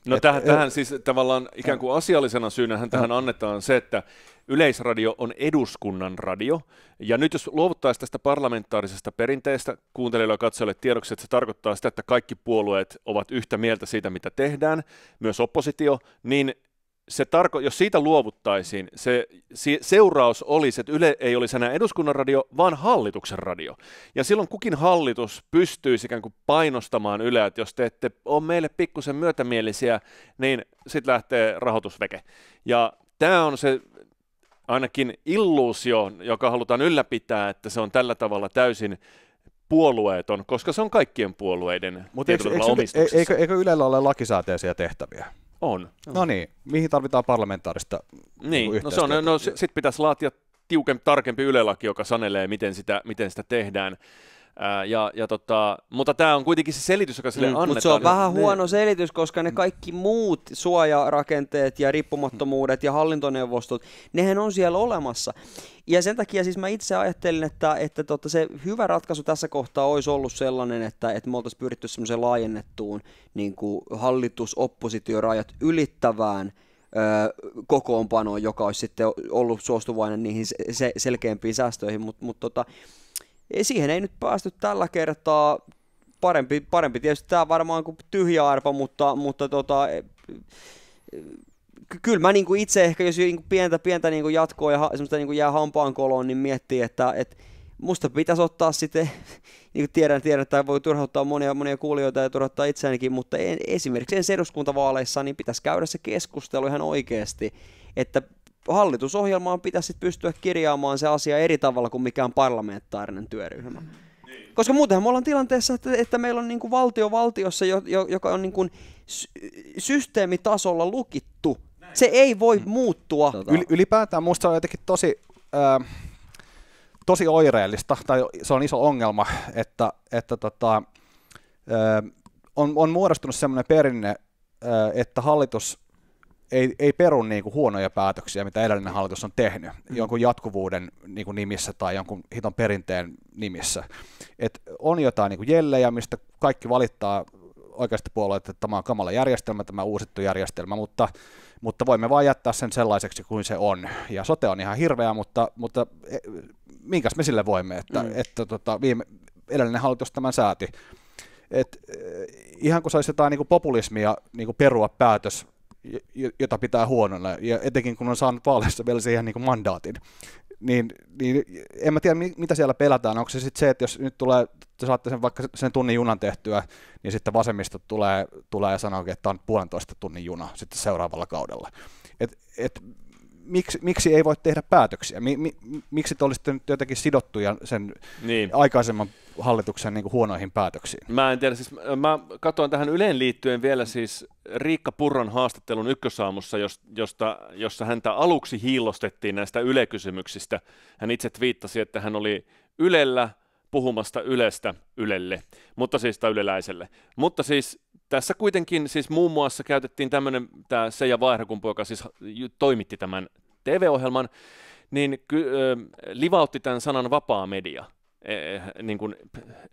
No et, tähän, tähän siis tavallaan ikään kuin asiallisena syynähän tähän annetaan se, että Yleisradio on eduskunnan radio, ja nyt jos luovuttaisiin tästä parlamentaarisesta perinteestä, kuuntelijoille ja katsojille tiedoksi, että se tarkoittaa sitä, että kaikki puolueet ovat yhtä mieltä siitä, mitä tehdään, myös oppositio, niin se tarko- jos siitä luovuttaisiin, se, se seuraus olisi, että Yle ei olisi enää eduskunnan radio, vaan hallituksen radio. Ja silloin kukin hallitus pystyisi ikään kuin painostamaan Yleä, että jos te ette ole meille pikkusen myötämielisiä, niin sitten lähtee rahoitusveke. Ja tämä on se ainakin illuusio, joka halutaan ylläpitää, että se on tällä tavalla täysin puolueeton, koska se on kaikkien puolueiden Mutta eikö, eikö, eikö, eikö Ylellä ole lakisääteisiä tehtäviä? On. No niin, mihin tarvitaan parlamentaarista mm, niinku Niin, no, se on, no sitten pitäisi laatia tiukempi, tarkempi ylelaki, joka sanelee, miten sitä, miten sitä tehdään. Ää, ja, ja tota, mutta tämä on kuitenkin se selitys, joka sille mm, annetaan. Mutta se on vähän ne. Niin. huono selitys, koska ne kaikki muut suojarakenteet ja riippumattomuudet ja hallintoneuvostot, nehän on siellä olemassa. Ja sen takia siis mä itse ajattelin, että, että tota se hyvä ratkaisu tässä kohtaa olisi ollut sellainen, että, että me oltaisiin pyritty semmoiseen laajennettuun niin hallitus-oppositiorajat ylittävään kokoonpanoon, joka olisi sitten ollut suostuvainen niihin se, selkeämpiin säästöihin, mutta mut tota, ei, siihen ei nyt päästy tällä kertaa. Parempi, parempi tietysti tämä varmaan kuin tyhjä arpa, mutta, mutta tota, e, kyllä mä niinku itse ehkä, jos niinku pientä, pientä niinku jatkoa ja ha, niin niinku jää hampaan koloon, niin miettii, että et, musta pitäisi ottaa sitten, (laughs) niin kuin tiedän, tiedän, että voi turhauttaa monia, monia kuulijoita ja turhauttaa itseäänkin, mutta en, esimerkiksi ensi eduskuntavaaleissa niin pitäisi käydä se keskustelu ihan oikeasti, että hallitusohjelmaan pitäisi pystyä kirjaamaan se asia eri tavalla kuin mikään parlamentaarinen työryhmä. Niin. Koska muutenhan me ollaan tilanteessa, että, että meillä on niin kuin valtio valtiossa, jo, jo, joka on niin kuin sy- systeemitasolla lukittu. Se ei voi mm. muuttua. Tota. Yl, ylipäätään musta on jotenkin tosi, äh, tosi oireellista, tai se on iso ongelma, että, että tota, äh, on, on muodostunut sellainen perinne, äh, että hallitus ei, ei peru niin kuin huonoja päätöksiä, mitä edellinen hallitus on tehnyt, mm. jonkun jatkuvuuden niin kuin nimissä tai jonkun hiton perinteen nimissä. Et on jotain niin kuin jellejä, mistä kaikki valittaa oikeasti puolueet, että tämä on kamala järjestelmä, tämä uusittu järjestelmä, mutta, mutta voimme vain jättää sen sellaiseksi kuin se on. Ja sote on ihan hirveä, mutta, mutta e, minkäs me sille voimme, että, mm. että, että tota, viime, edellinen hallitus tämän sääti. Et, e, ihan kun saisi jotain niin kuin populismia niin kuin perua päätös jota pitää huonona, ja etenkin kun on saanut vaaleissa vielä siihen niin kuin mandaatin, niin, niin en mä tiedä, mitä siellä pelätään. Onko se sitten se, että jos nyt tulee, te saatte sen vaikka sen tunnin junan tehtyä, niin sitten vasemmista tulee, tulee ja sanoo, että on puolentoista tunnin juna sitten seuraavalla kaudella. Et, et miksi, miksi ei voi tehdä päätöksiä? Mi, mi, miksi te olisitte nyt jotenkin sidottuja sen niin. aikaisemman hallituksen niin kuin huonoihin päätöksiin? Mä en tiedä, siis mä katsoin tähän Yleen liittyen vielä siis Riikka purran haastattelun ykkösaamussa, josta, jossa häntä aluksi hiillostettiin näistä ylekysymyksistä, Hän itse viittasi, että hän oli Ylellä – puhumasta Ylestä Ylelle, mutta siis tai yleläiselle. Mutta siis tässä kuitenkin siis muun muassa käytettiin tämmöinen tämä Seija Vaihrakumpu, joka siis toimitti tämän TV-ohjelman, niin ky- livautti tämän sanan vapaa media. E, e- niin kun,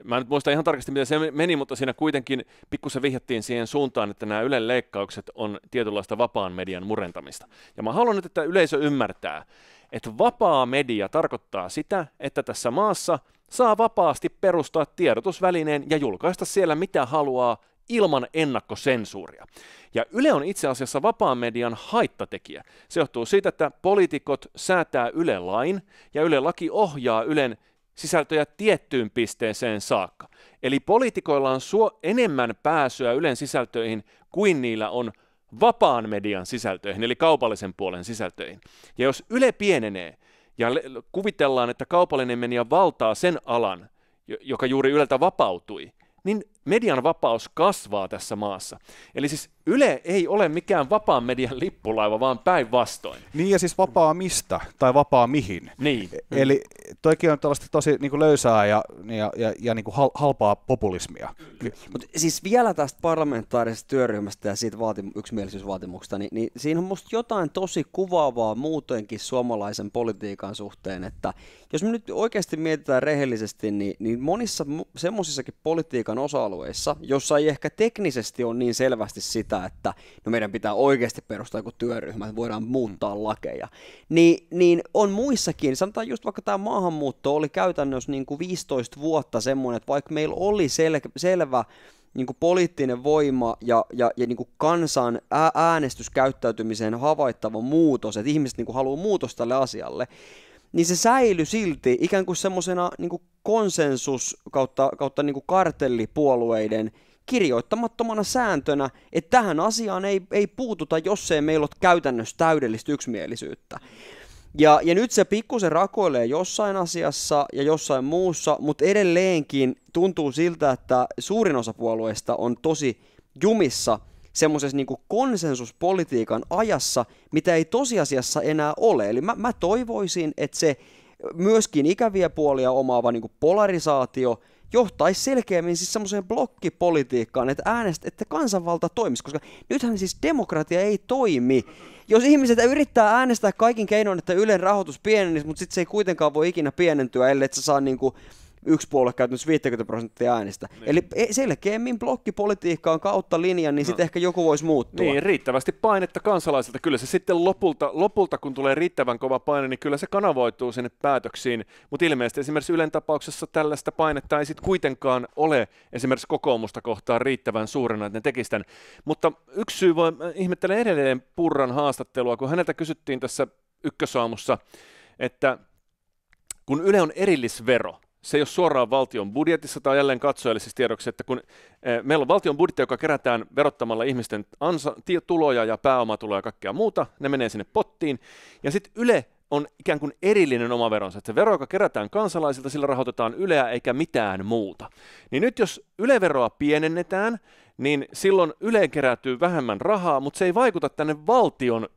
mä en muista ihan tarkasti, miten se meni, mutta siinä kuitenkin pikkusen vihjattiin siihen suuntaan, että nämä Ylen leikkaukset on tietynlaista vapaan median murentamista. Ja mä haluan nyt, että yleisö ymmärtää, että vapaa media tarkoittaa sitä, että tässä maassa – saa vapaasti perustaa tiedotusvälineen ja julkaista siellä mitä haluaa ilman ennakkosensuuria. Ja Yle on itse asiassa vapaan median haittatekijä. Se johtuu siitä, että poliitikot säätää Yle lain ja Yle laki ohjaa Ylen sisältöjä tiettyyn pisteeseen saakka. Eli poliitikoilla on suo enemmän pääsyä Ylen sisältöihin kuin niillä on vapaan median sisältöihin, eli kaupallisen puolen sisältöihin. Ja jos Yle pienenee, ja le- kuvitellaan, että kaupallinen ja valtaa sen alan, joka juuri Yleltä vapautui, niin median vapaus kasvaa tässä maassa. Eli siis Yle ei ole mikään vapaan median lippulaiva, vaan päinvastoin. Niin ja siis vapaa mistä tai vapaa mihin. Niin. E- eli toikin on tällaista tosi niin kuin löysää ja, ja, ja, ja niin kuin halpaa populismia. Mutta siis vielä tästä parlamentaarisesta työryhmästä ja siitä vaatim- yksimielisyysvaatimuksesta, niin, niin siinä on musta jotain tosi kuvaavaa muutenkin suomalaisen politiikan suhteen, että jos me nyt oikeasti mietitään rehellisesti, niin, niin monissa semmoisissakin politiikan osa osa-alueissa, jossa ei ehkä teknisesti ole niin selvästi sitä, että no meidän pitää oikeasti perustaa joku työryhmä, että voidaan muuttaa lakeja, niin, niin on muissakin, sanotaan just vaikka tämä maahanmuutto oli käytännössä niin kuin 15 vuotta semmoinen, että vaikka meillä oli sel- selvä niin kuin poliittinen voima ja, ja, ja niin kuin kansan äänestyskäyttäytymiseen havaittava muutos, että ihmiset niin kuin haluaa muutos tälle asialle, niin se säilyi silti ikään kuin semmoisena niin konsensus kautta, kautta niin kuin kartellipuolueiden kirjoittamattomana sääntönä, että tähän asiaan ei, ei puututa, jos ei meillä ole käytännössä täydellistä yksimielisyyttä. Ja, ja nyt se pikkusen rakoilee jossain asiassa ja jossain muussa, mutta edelleenkin tuntuu siltä, että suurin osa puolueista on tosi jumissa semmoisessa niin konsensuspolitiikan ajassa, mitä ei tosiasiassa enää ole. Eli mä, mä toivoisin, että se myöskin ikäviä puolia omaava niin polarisaatio johtaisi selkeämmin siis semmoiseen blokkipolitiikkaan, että äänest, että kansanvalta toimisi, koska nythän siis demokratia ei toimi. Jos ihmiset yrittää äänestää kaikin keinoin, että Ylen rahoitus pienenisi, mutta sitten se ei kuitenkaan voi ikinä pienentyä, ellei se saa niin kuin yksi puolue käytännössä 50 prosenttia äänistä. Niin. Eli e, selkeämmin blokkipolitiikka on kautta linjan, niin no. sitten ehkä joku voisi muuttua. Niin, riittävästi painetta kansalaisilta. Kyllä se sitten lopulta, lopulta, kun tulee riittävän kova paine, niin kyllä se kanavoituu sinne päätöksiin. Mutta ilmeisesti esimerkiksi Ylen tapauksessa tällaista painetta ei sitten kuitenkaan ole esimerkiksi kokoomusta kohtaan riittävän suurena, että ne tekisivät Mutta yksi syy voi, ihmettelen edelleen Purran haastattelua, kun häneltä kysyttiin tässä ykkösaamussa, että kun Yle on erillisvero, se ei ole suoraan valtion budjetissa, tai jälleen katsojille siis tiedoksi, että kun eh, meillä on valtion budjetti, joka kerätään verottamalla ihmisten ansa, tuloja ja pääomatuloja ja kaikkea muuta, ne menee sinne pottiin, ja sitten Yle on ikään kuin erillinen oma veronsa. Että se vero, joka kerätään kansalaisilta, sillä rahoitetaan Yleä eikä mitään muuta. Niin nyt jos Yleveroa pienennetään, niin silloin Yleen kerätyy vähemmän rahaa, mutta se ei vaikuta tänne valtion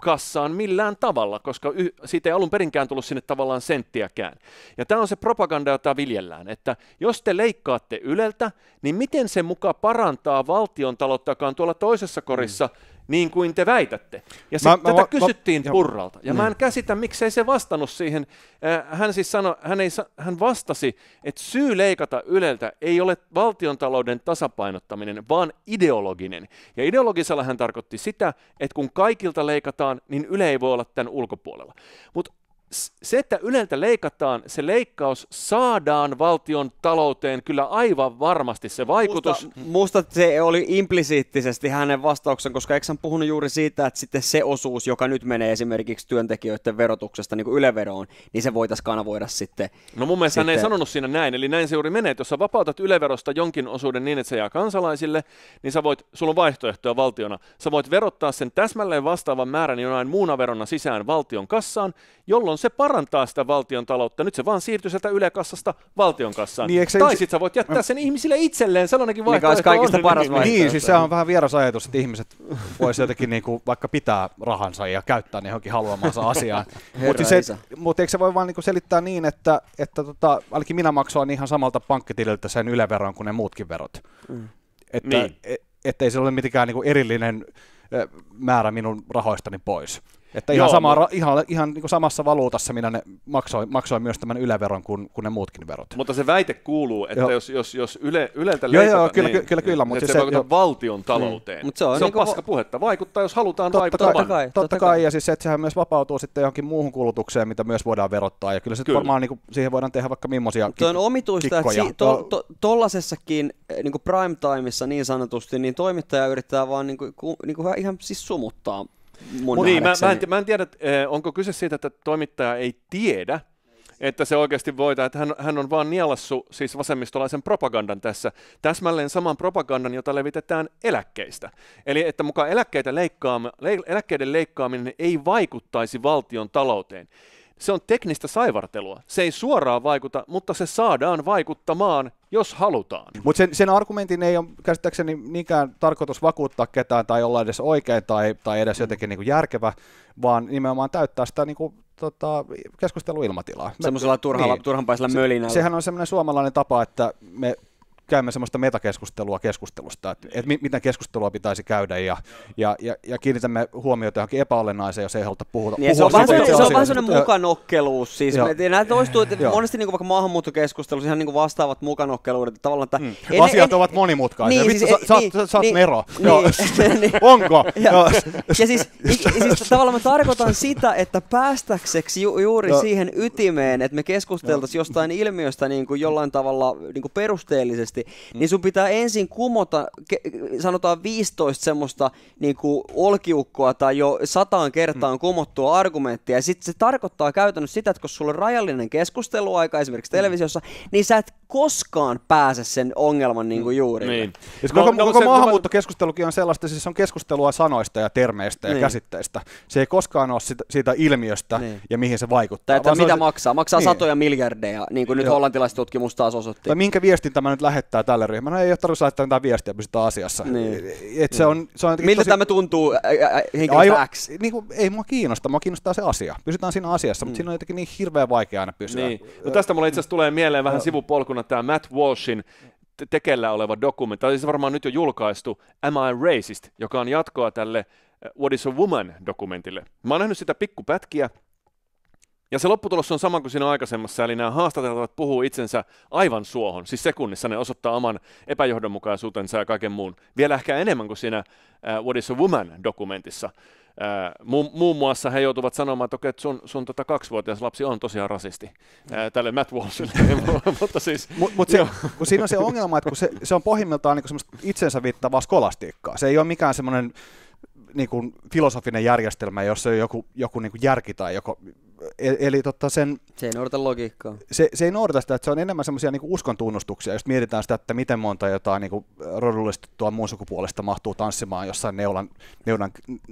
kassaan millään tavalla, koska y- siitä ei alun perinkään tullut sinne tavallaan senttiäkään. Ja tämä on se propaganda, jota viljellään, että jos te leikkaatte Yleltä, niin miten se muka parantaa valtion taloutta, joka on tuolla toisessa korissa, mm niin kuin te väitätte. Ja mä, mä, tätä mä, kysyttiin mä, Purralta, ja niin. mä en niin. käsitä, miksei se vastannut siihen. Äh, hän siis sanoi, hän, ei, hän vastasi, että syy leikata Yleltä ei ole valtiontalouden tasapainottaminen, vaan ideologinen. Ja ideologisella hän tarkoitti sitä, että kun kaikilta leikataan, niin Yle ei voi olla tämän ulkopuolella. Mutta se, että Yleltä leikataan, se leikkaus saadaan valtion talouteen kyllä aivan varmasti se vaikutus. Musta, musta se oli implisiittisesti hänen vastauksen, koska eikö hän puhunut juuri siitä, että sitten se osuus, joka nyt menee esimerkiksi työntekijöiden verotuksesta niin kuin yleveroon, niin se voitaisiin kanavoida sitten. No mun mielestä sitten... hän ei sanonut siinä näin, eli näin se juuri menee, että jos sä vapautat yleverosta jonkin osuuden niin, että se jää kansalaisille, niin sä voit, sulla on vaihtoehtoja valtiona. Sä voit verottaa sen täsmälleen vastaavan määrän jonain muuna verona sisään valtion kassaan, jolloin se parantaa sitä valtion taloutta. Nyt se vaan siirtyy sieltä ylekassasta valtion kassaan. Niin, tai sitten sitten sä voit jättää sen ihmisille itselleen, sellainenkin vaihtoehto. Mikä kaikista on, paras niin, vaihtoehto. niin, siis se on vähän vieras ajatus, että ihmiset voisivat jotenkin niinku vaikka pitää rahansa ja käyttää ne johonkin haluamansa asiaan. (laughs) Mutta siis se, mut eikö se voi vaan niinku selittää niin, että, että tota, ainakin minä maksoin ihan samalta pankkitililtä sen yleveron kuin ne muutkin verot. Mm. Että, niin. E- et, ei se ole mitenkään niinku erillinen määrä minun rahoistani pois. Että ihan, Joo, sama, ihan, ihan niin kuin samassa valuutassa minä ne maksoin, maksoin myös tämän yleveron kuin, kuin ne muutkin verot. Mutta se väite kuuluu, että joo. jos, jos, jos yle, Yleltä joo, leikata, joo, kyllä, niin, kyllä, kyllä, niin, mutta siis se, se vaikuttaa valtion niin. talouteen. Niin. Mut se on, se on niin paska puhetta, vaikuttaa jos halutaan totta vaikuttaa. Kai, totta, kai, totta, totta kai. kai, ja siis se, että sehän myös vapautuu sitten johonkin muuhun kulutukseen, mitä myös voidaan verottaa, ja kyllä se kyllä. varmaan niin kuin, siihen voidaan tehdä vaikka millaisia kik- on omituista, kikkoja. että tuollaisessakin to, niin prime timeissa niin sanotusti, niin toimittaja yrittää vaan niinku- niinku ihan siis sumuttaa mun niin, mä, mä, en, mä en tiedä, eh, onko kyse siitä, että toimittaja ei tiedä, että se oikeasti voita, että hän, hän on vaan nielassu siis vasemmistolaisen propagandan tässä, täsmälleen saman propagandan, jota levitetään eläkkeistä. Eli että mukaan eläkkeitä leikkaam, le, eläkkeiden leikkaaminen ei vaikuttaisi valtion talouteen. Se on teknistä saivartelua. Se ei suoraan vaikuta, mutta se saadaan vaikuttamaan, jos halutaan. Mutta sen, sen argumentin ei ole käsittääkseni niinkään tarkoitus vakuuttaa ketään tai olla edes oikein tai, tai edes mm. jotenkin niinku järkevä, vaan nimenomaan täyttää sitä niin tota, keskusteluilmatilaa. Semmoisella turhanpaisella niin. turhanpäisellä se, mölinällä. Sehän on semmoinen suomalainen tapa, että me käymme semmoista metakeskustelua keskustelusta, että, et mi- mitä keskustelua pitäisi käydä ja, ja, ja, ja kiinnitämme huomiota johonkin epäolennaiseen, jos ei haluta puhuta. Niin, puhua se on vähän sellainen, se on vähän semmoinen mukanokkeluus. Siis, nämä toistuu, että Joo. monesti niin kuin vaikka maahanmuuttokeskustelussa ihan niin kuin vastaavat mukanokkeluudet. Että Tavallaan, että hmm. en, Asiat en, ovat monimutkaisia. Niin, siis, Vittu, sä, niin, sä, sä niin, mero. Niin, Joo. (laughs) niin, Onko? Ja, ja siis, siis tavallaan mä tarkoitan sitä, että päästäkseksi ju, juuri siihen ytimeen, että me keskusteltaisiin jostain ilmiöstä niinku jollain tavalla niinku perusteellisesti oikeasti, niin mm. niin sun pitää ensin kumota, sanotaan 15 semmoista niin kuin olkiukkoa tai jo sataan kertaan mm. kumottua argumenttia. Ja sitten se tarkoittaa käytännössä sitä, että kun sulla on rajallinen keskusteluaika esimerkiksi mm. televisiossa, mm. niin sä et koskaan pääse sen ongelman niin kuin mm. juuri. Niin. Ja siis koko, no, koko se, maahanmuuttokeskustelukin on sellaista, siis on keskustelua sanoista ja termeistä ja niin. käsitteistä. Se ei koskaan ole sitä, siitä ilmiöstä niin. ja mihin se vaikuttaa. Tai että mitä se... maksaa? Maksaa niin. satoja miljardeja, niin kuin nyt tutkimus taas osoitti. Tai minkä viestin tämä nyt lähet, lähettää tälle ryhmälle, no ei ole tarvitse lähettää mitään viestiä, pysytään asiassa. Niin. Et se on, se on Miltä tosi... tämä tuntuu henkilöstä X? Niin kuin, ei mua kiinnosta, mua kiinnostaa se asia. Pysytään siinä asiassa, mm. mutta siinä on jotenkin niin hirveän vaikea aina pysyä. Niin. No tästä mulle itse asiassa tulee mieleen vähän sivupolkuna tämä Matt Walshin tekellä oleva dokumentti, On siis varmaan nyt jo julkaistu, Am I Racist, joka on jatkoa tälle What is a Woman-dokumentille. Mä oon nähnyt sitä pikkupätkiä, ja se lopputulos on sama kuin siinä aikaisemmassa, eli nämä haastateltavat puhuu itsensä aivan suohon, siis sekunnissa ne osoittaa oman epäjohdonmukaisuutensa ja kaiken muun. Vielä ehkä enemmän kuin siinä uh, What is a Woman-dokumentissa. Uh, äh, mu- muun muassa he joutuvat sanomaan, että, okay, sun, sun tota kaksivuotias lapsi on tosiaan rasisti uh, tälle Matt Walshille. (laughs) mutta siis, mut, mut se, kun siinä on se ongelma, että kun se, se on pohjimmiltaan niin semmoista itsensä viittavaa skolastiikkaa. Se ei ole mikään semmoinen niin kuin filosofinen järjestelmä, jossa on joku, joku niin kuin järki tai joko, Eli, eli totta sen, se ei noudata logiikkaa. Se, se ei noudata sitä, että se on enemmän semmoisia niin uskon tunnustuksia, jos mietitään sitä, että miten monta jotain niin rodullistettua muun sukupuolesta mahtuu tanssimaan jossain neulan, neulan,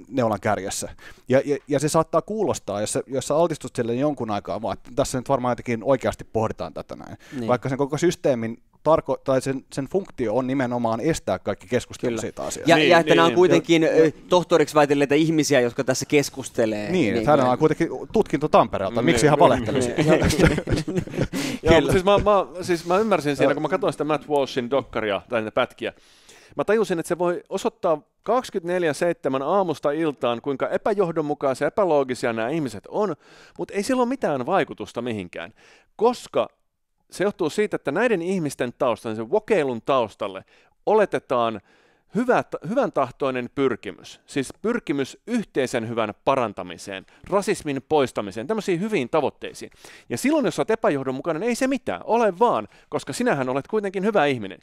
neulan kärjessä. Ja, ja, ja, se saattaa kuulostaa, jos, jos sä altistut sille jonkun aikaa, vaan että tässä nyt varmaan jotenkin oikeasti pohditaan tätä näin. Niin. Vaikka sen koko systeemin tarko- tai sen, sen funktio on nimenomaan estää kaikki keskustelut siitä asiasta. Ja, niin, ja että niin, nämä on niin, kuitenkin ja, tohtoriksi väitelleitä ihmisiä, jotka tässä keskustelee. Niin, niin hän niin. on kuitenkin tutkinto Tampereelta, miksi niin, hän niin, valehtelisi? (laughs) Joo, siis mä, mä, siis mä ymmärsin siinä, kun mä katsoin sitä Matt Walshin dokkaria tai näitä pätkiä, mä tajusin, että se voi osoittaa 24-7 aamusta iltaan, kuinka epäjohdonmukaisia ja epäloogisia nämä ihmiset on, mutta ei sillä ole mitään vaikutusta mihinkään, koska se johtuu siitä, että näiden ihmisten taustan, sen vokeilun taustalle oletetaan hyvä, hyvän tahtoinen pyrkimys, siis pyrkimys yhteisen hyvän parantamiseen, rasismin poistamiseen, tämmöisiin hyviin tavoitteisiin. Ja silloin, jos olet epäjohdonmukainen, ei se mitään, ole vaan, koska sinähän olet kuitenkin hyvä ihminen.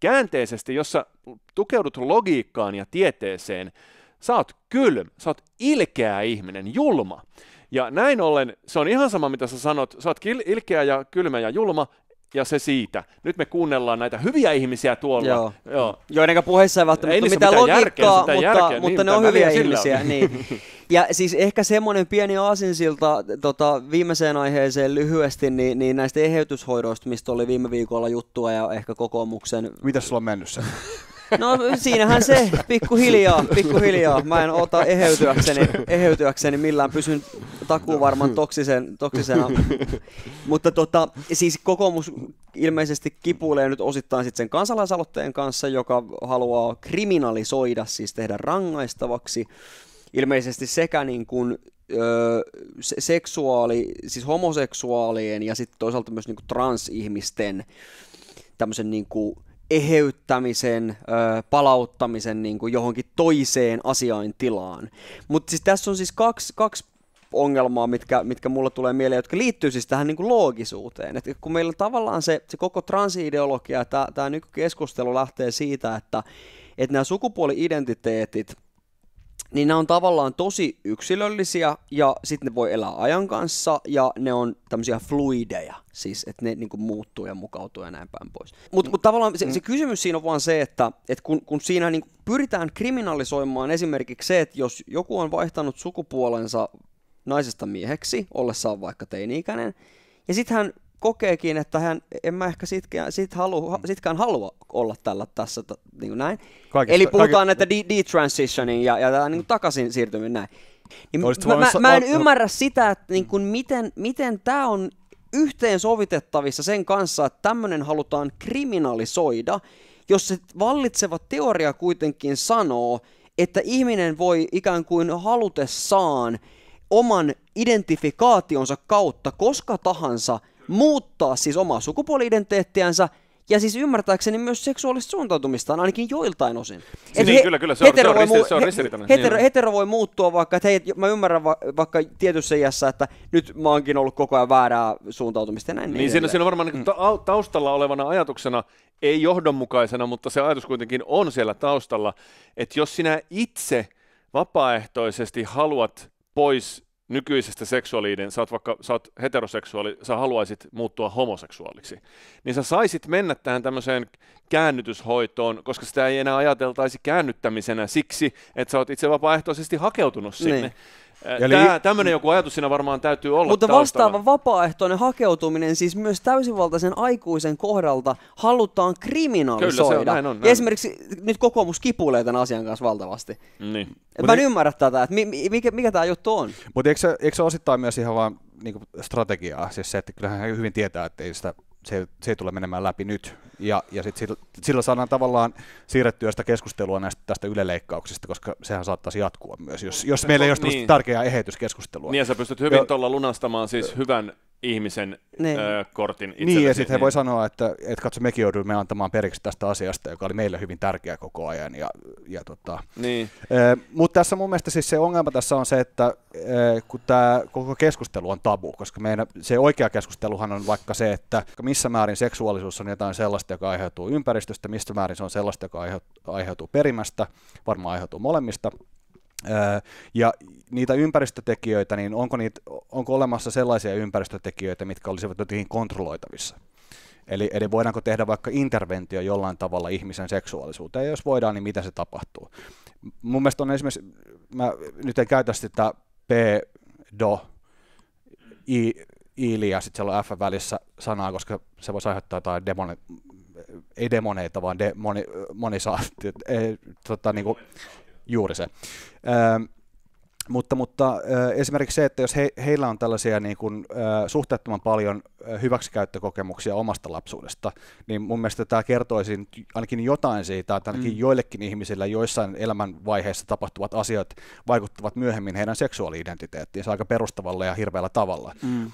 Käänteisesti, jos sä tukeudut logiikkaan ja tieteeseen, sä oot kylmä, sä oot ilkeä ihminen, julma. Ja näin ollen se on ihan sama, mitä sä sanot. Sä oot ilkeä ja kylmä ja julma, ja se siitä. Nyt me kuunnellaan näitä hyviä ihmisiä tuolla. Joo. Joo. joiden puheissa ei välttämättä ei mitään, mitään logiikkaa, järkeä, mutta, järkeä, mutta niin, mutta ne on hyviä ihmisiä. On. Niin. (laughs) Ja siis ehkä semmoinen pieni aasinsilta tota, viimeiseen aiheeseen lyhyesti, niin, niin näistä eheytyshoidoista, mistä oli viime viikolla juttua ja ehkä kokoomuksen... Mitä sulla on mennyt sen? (laughs) No siinähän se, pikkuhiljaa, pikkuhiljaa. Mä en ota eheytyäkseni, eheytyäkseni millään, pysyn takuu varmaan toksisen, toksisena. Mutta tota, siis kokoomus ilmeisesti kipuilee nyt osittain sitten sen kansalaisaloitteen kanssa, joka haluaa kriminalisoida, siis tehdä rangaistavaksi ilmeisesti sekä niin kuin ö, seksuaali, siis homoseksuaalien ja sitten toisaalta myös niin kuin transihmisten tämmöisen niin kuin eheyttämisen, palauttamisen niin kuin johonkin toiseen asiaintilaan. Mutta siis tässä on siis kaksi, kaksi ongelmaa, mitkä, mitkä mulla tulee mieleen, jotka liittyy siis tähän niin kuin loogisuuteen. Et kun meillä tavallaan se, se koko transideologia tämä nykykeskustelu lähtee siitä, että, että nämä sukupuoli-identiteetit – niin nämä on tavallaan tosi yksilöllisiä ja sitten ne voi elää ajan kanssa ja ne on tämmöisiä fluideja, siis että ne niinku muuttuu ja mukautuu ja näin päin pois. Mutta mut tavallaan se, se mm. kysymys siinä on vaan se, että et kun, kun siinä niinku pyritään kriminalisoimaan esimerkiksi se, että jos joku on vaihtanut sukupuolensa naisesta mieheksi, ollessaan vaikka teini-ikäinen, ja sitten hän kokeekin, että hän, en mä ehkä sitkään, sit halu, sitkään halua olla tällä tässä, niin kuin näin. Kaikista, Eli puhutaan, kaikista. että detransitionin ja, ja niin kuin takaisin siirtyminen näin. Niin mä, mä, mä, en no- no- ymmärrä sitä, että niin kuin miten, miten tämä on yhteensovitettavissa sen kanssa, että tämmöinen halutaan kriminalisoida, jos se vallitseva teoria kuitenkin sanoo, että ihminen voi ikään kuin halutessaan oman identifikaationsa kautta koska tahansa muuttaa siis omaa sukupuoli-identiteettiänsä ja siis ymmärtääkseni myös seksuaalista suuntautumistaan ainakin joiltain osin. Siis niin, he, kyllä, kyllä, se on, se on, muu- se on ristiriitainen. Hetero, niin. hetero voi muuttua vaikka, että hei, mä ymmärrän va, vaikka tietyssä iässä, että nyt mä oonkin ollut koko ajan väärää suuntautumista ja näin. Niin, niin siinä, on varmaan niinku mm. taustalla olevana ajatuksena, ei johdonmukaisena, mutta se ajatus kuitenkin on siellä taustalla, että jos sinä itse vapaaehtoisesti haluat pois nykyisestä seksuaaliiden, sä oot vaikka sä oot heteroseksuaali, sä haluaisit muuttua homoseksuaaliksi, niin sä saisit mennä tähän tämmöiseen käännytyshoitoon, koska sitä ei enää ajateltaisi käännyttämisenä siksi, että sä oot itse vapaaehtoisesti hakeutunut sinne. Niin. Eli... Tämä, tämmöinen joku ajatus siinä varmaan täytyy olla Mutta taustalla. vastaava vapaaehtoinen hakeutuminen siis myös täysivaltaisen aikuisen kohdalta halutaan kriminalisoida. Kyllä se on, näin on, näin. esimerkiksi nyt kokoomus kipuilee tämän asian kanssa valtavasti. Niin. Et mä en ymmärrä tätä, että mikä, mikä tämä juttu on. Mutta eikö, se, eikö se osittain myös ihan vaan niin strategiaa, siis se, että kyllähän hän hyvin tietää, että ei sitä se, se ei tule menemään läpi nyt. Ja, ja sit sillä, sillä saadaan tavallaan siirrettyä sitä keskustelua näistä, tästä yleleikkauksista, koska sehän saattaisi jatkua myös, jos, jos meillä ei ole niin. tärkeää eheytyskeskustelua. Niin, ja sä pystyt hyvin tuolla lunastamaan siis hyvän ihmisen niin. ö, kortin itselleen. Niin, ja sitten niin. he voi sanoa, että, että katso, mekin joudumme antamaan periksi tästä asiasta, joka oli meille hyvin tärkeä koko ajan. Ja, ja tota, niin. Mutta tässä mun mielestä siis se ongelma tässä on se, että ö, kun tämä koko keskustelu on tabu, koska meidän, se oikea keskusteluhan on vaikka se, että missä määrin seksuaalisuus on jotain sellaista, joka aiheutuu ympäristöstä, missä määrin se on sellaista, joka aiheutuu perimästä, varmaan aiheutuu molemmista, Öö, ja niitä ympäristötekijöitä, niin onko, niitä, onko olemassa sellaisia ympäristötekijöitä, mitkä olisivat jotenkin kontrolloitavissa? Eli, eli voidaanko tehdä vaikka interventio jollain tavalla ihmisen seksuaalisuuteen, ja jos voidaan, niin mitä se tapahtuu? Mun mielestä on esimerkiksi, mä nyt en käytä sitä P, do, i, iili ja sitten siellä on F välissä sanaa, koska se voisi aiheuttaa jotain demone, ei demoneita, vaan demoni, moni, ei, tota, niin kuin, Juuri se. Öö, mutta, mutta esimerkiksi se, että jos he, heillä on tällaisia niin kuin, suhteettoman paljon hyväksikäyttökokemuksia omasta lapsuudesta, niin mun mielestä tämä kertoisi ainakin jotain siitä, että ainakin mm. joillekin ihmisillä joissain elämänvaiheessa tapahtuvat asiat vaikuttavat myöhemmin heidän seksuaali-identiteettiinsä aika perustavalla ja hirveällä tavalla. Mm.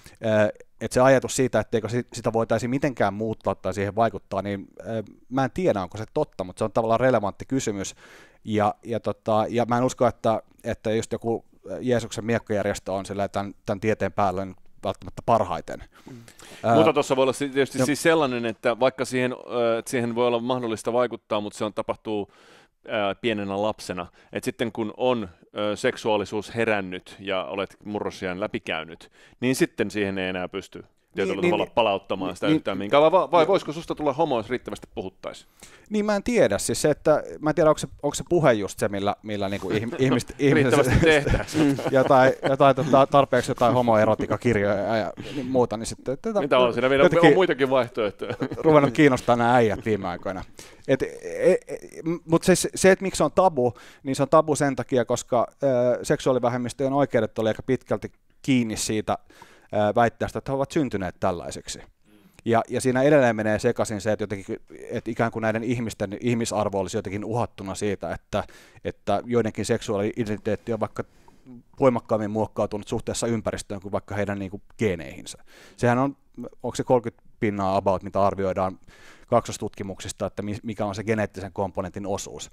Et se ajatus siitä, etteikö sitä voitaisiin mitenkään muuttaa tai siihen vaikuttaa, niin mä en tiedä, onko se totta, mutta se on tavallaan relevantti kysymys, ja, ja, tota, ja mä en usko, että, että just joku äh, Jeesuksen miekkojärjestö on sillä tämän, tämän tieteen päällä välttämättä parhaiten. Mm. Ää, äh, mutta tuossa voi olla tietysti no, siis sellainen, että vaikka siihen, äh, että siihen voi olla mahdollista vaikuttaa, mutta se on tapahtuu pienenä lapsena. Et sitten kun on seksuaalisuus herännyt ja olet murrosiaan läpikäynyt, niin sitten siihen ei enää pysty tietyllä niin, tavalla niin, palauttamaan sitä niin, yhtään niin, minkään, vai, vai niin, voisiko susta tulla homo, jos riittävästi puhuttaisiin? Niin mä en tiedä, siis se, että mä en tiedä, onko se, onko se puhe just se, millä, millä niin kuin (laughs) ihmiset, ihmiset (laughs) jotain, jotain tai tota, tarpeeksi jotain homoerotikakirjoja ja niin muuta, niin sitten... Tätä, Mitä on siinä vielä, on muitakin vaihtoehtoja. (laughs) Ruvennut kiinnostaa nämä äijät viime aikoina. Et, et, e- e- Mutta siis se, että miksi se on tabu, niin se on tabu sen takia, koska ö, seksuaalivähemmistöjen oikeudet oli aika pitkälti kiinni siitä, väittää sitä, että he ovat syntyneet tällaiseksi. Ja, ja siinä edelleen menee sekaisin se, että, jotenkin, että ikään kuin näiden ihmisten ihmisarvo olisi jotenkin uhattuna siitä, että, että joidenkin seksuaali-identiteetti on vaikka voimakkaammin muokkautunut suhteessa ympäristöön kuin vaikka heidän niin kuin, geeneihinsä. Sehän on, onko se 30 pinnaa about, mitä arvioidaan kaksostutkimuksista, että mikä on se geneettisen komponentin osuus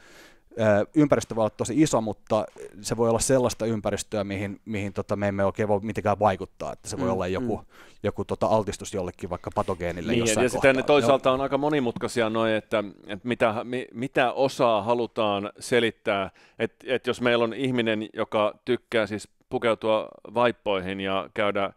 ympäristö voi olla tosi iso, mutta se voi olla sellaista ympäristöä, mihin, mihin tota, me emme oikein voi mitenkään vaikuttaa. Että se voi mm, olla mm. joku, mm. joku tota, altistus jollekin vaikka patogeenille niin, jossain ja, ja sitten toisaalta on aika monimutkaisia noi, että, että mitä, mi, mitä osaa halutaan selittää. Että et jos meillä on ihminen, joka tykkää siis pukeutua vaippoihin ja käydä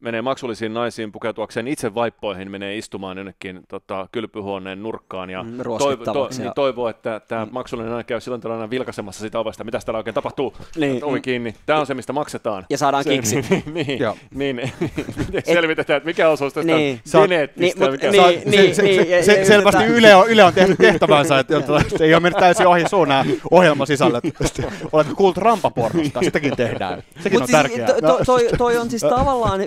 menee maksullisiin naisiin pukeutuakseen itse vaippoihin, menee istumaan jonnekin tota, kylpyhuoneen nurkkaan ja, mm, toiv- to- ja... Niin toivoo, että tämä mm. maksullinen nainen käy silloin tällainen vilkaisemassa sitä ovesta, mitä täällä oikein tapahtuu, niin, ovi kiinni. Tämä on se, mistä maksetaan. Ja saadaan kiksi. (laughs) niin, niin, niin, (laughs) selvitetään, että mikä osuus tästä niin. on geneettistä. Niin, mikä... niin, niin, se, niin, se, se, selvästi Yle on, Yle on tehnyt tehtävänsä, että (laughs) se ei ole mennyt täysin ohi suun nämä sisällä. Oletko kuullut rampapornosta? Sitäkin tehdään. Sekin on siis tärkeää. No. Toi on siis tavallaan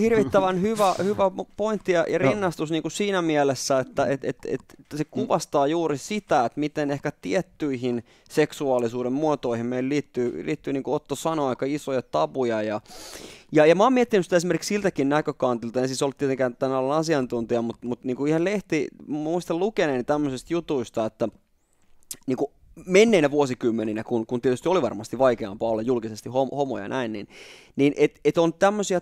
hirvittävän hyvä, hyvä pointti ja rinnastus no. niin kuin siinä mielessä, että et, et, et se mm. kuvastaa juuri sitä, että miten ehkä tiettyihin seksuaalisuuden muotoihin meillä liittyy, liittyy niin kuin Otto sanoi, aika isoja tabuja ja, ja, ja mä oon miettinyt sitä esimerkiksi siltäkin näkökantilta, en siis ollut tietenkään tämän alan asiantuntija, mutta mut niin kuin ihan lehti, muista lukeneeni tämmöisistä jutuista, että niin kuin menneinä vuosikymmeninä, kun, kun tietysti oli varmasti vaikeampaa olla julkisesti homo, ja näin, niin, niin et, et on tämmöisiä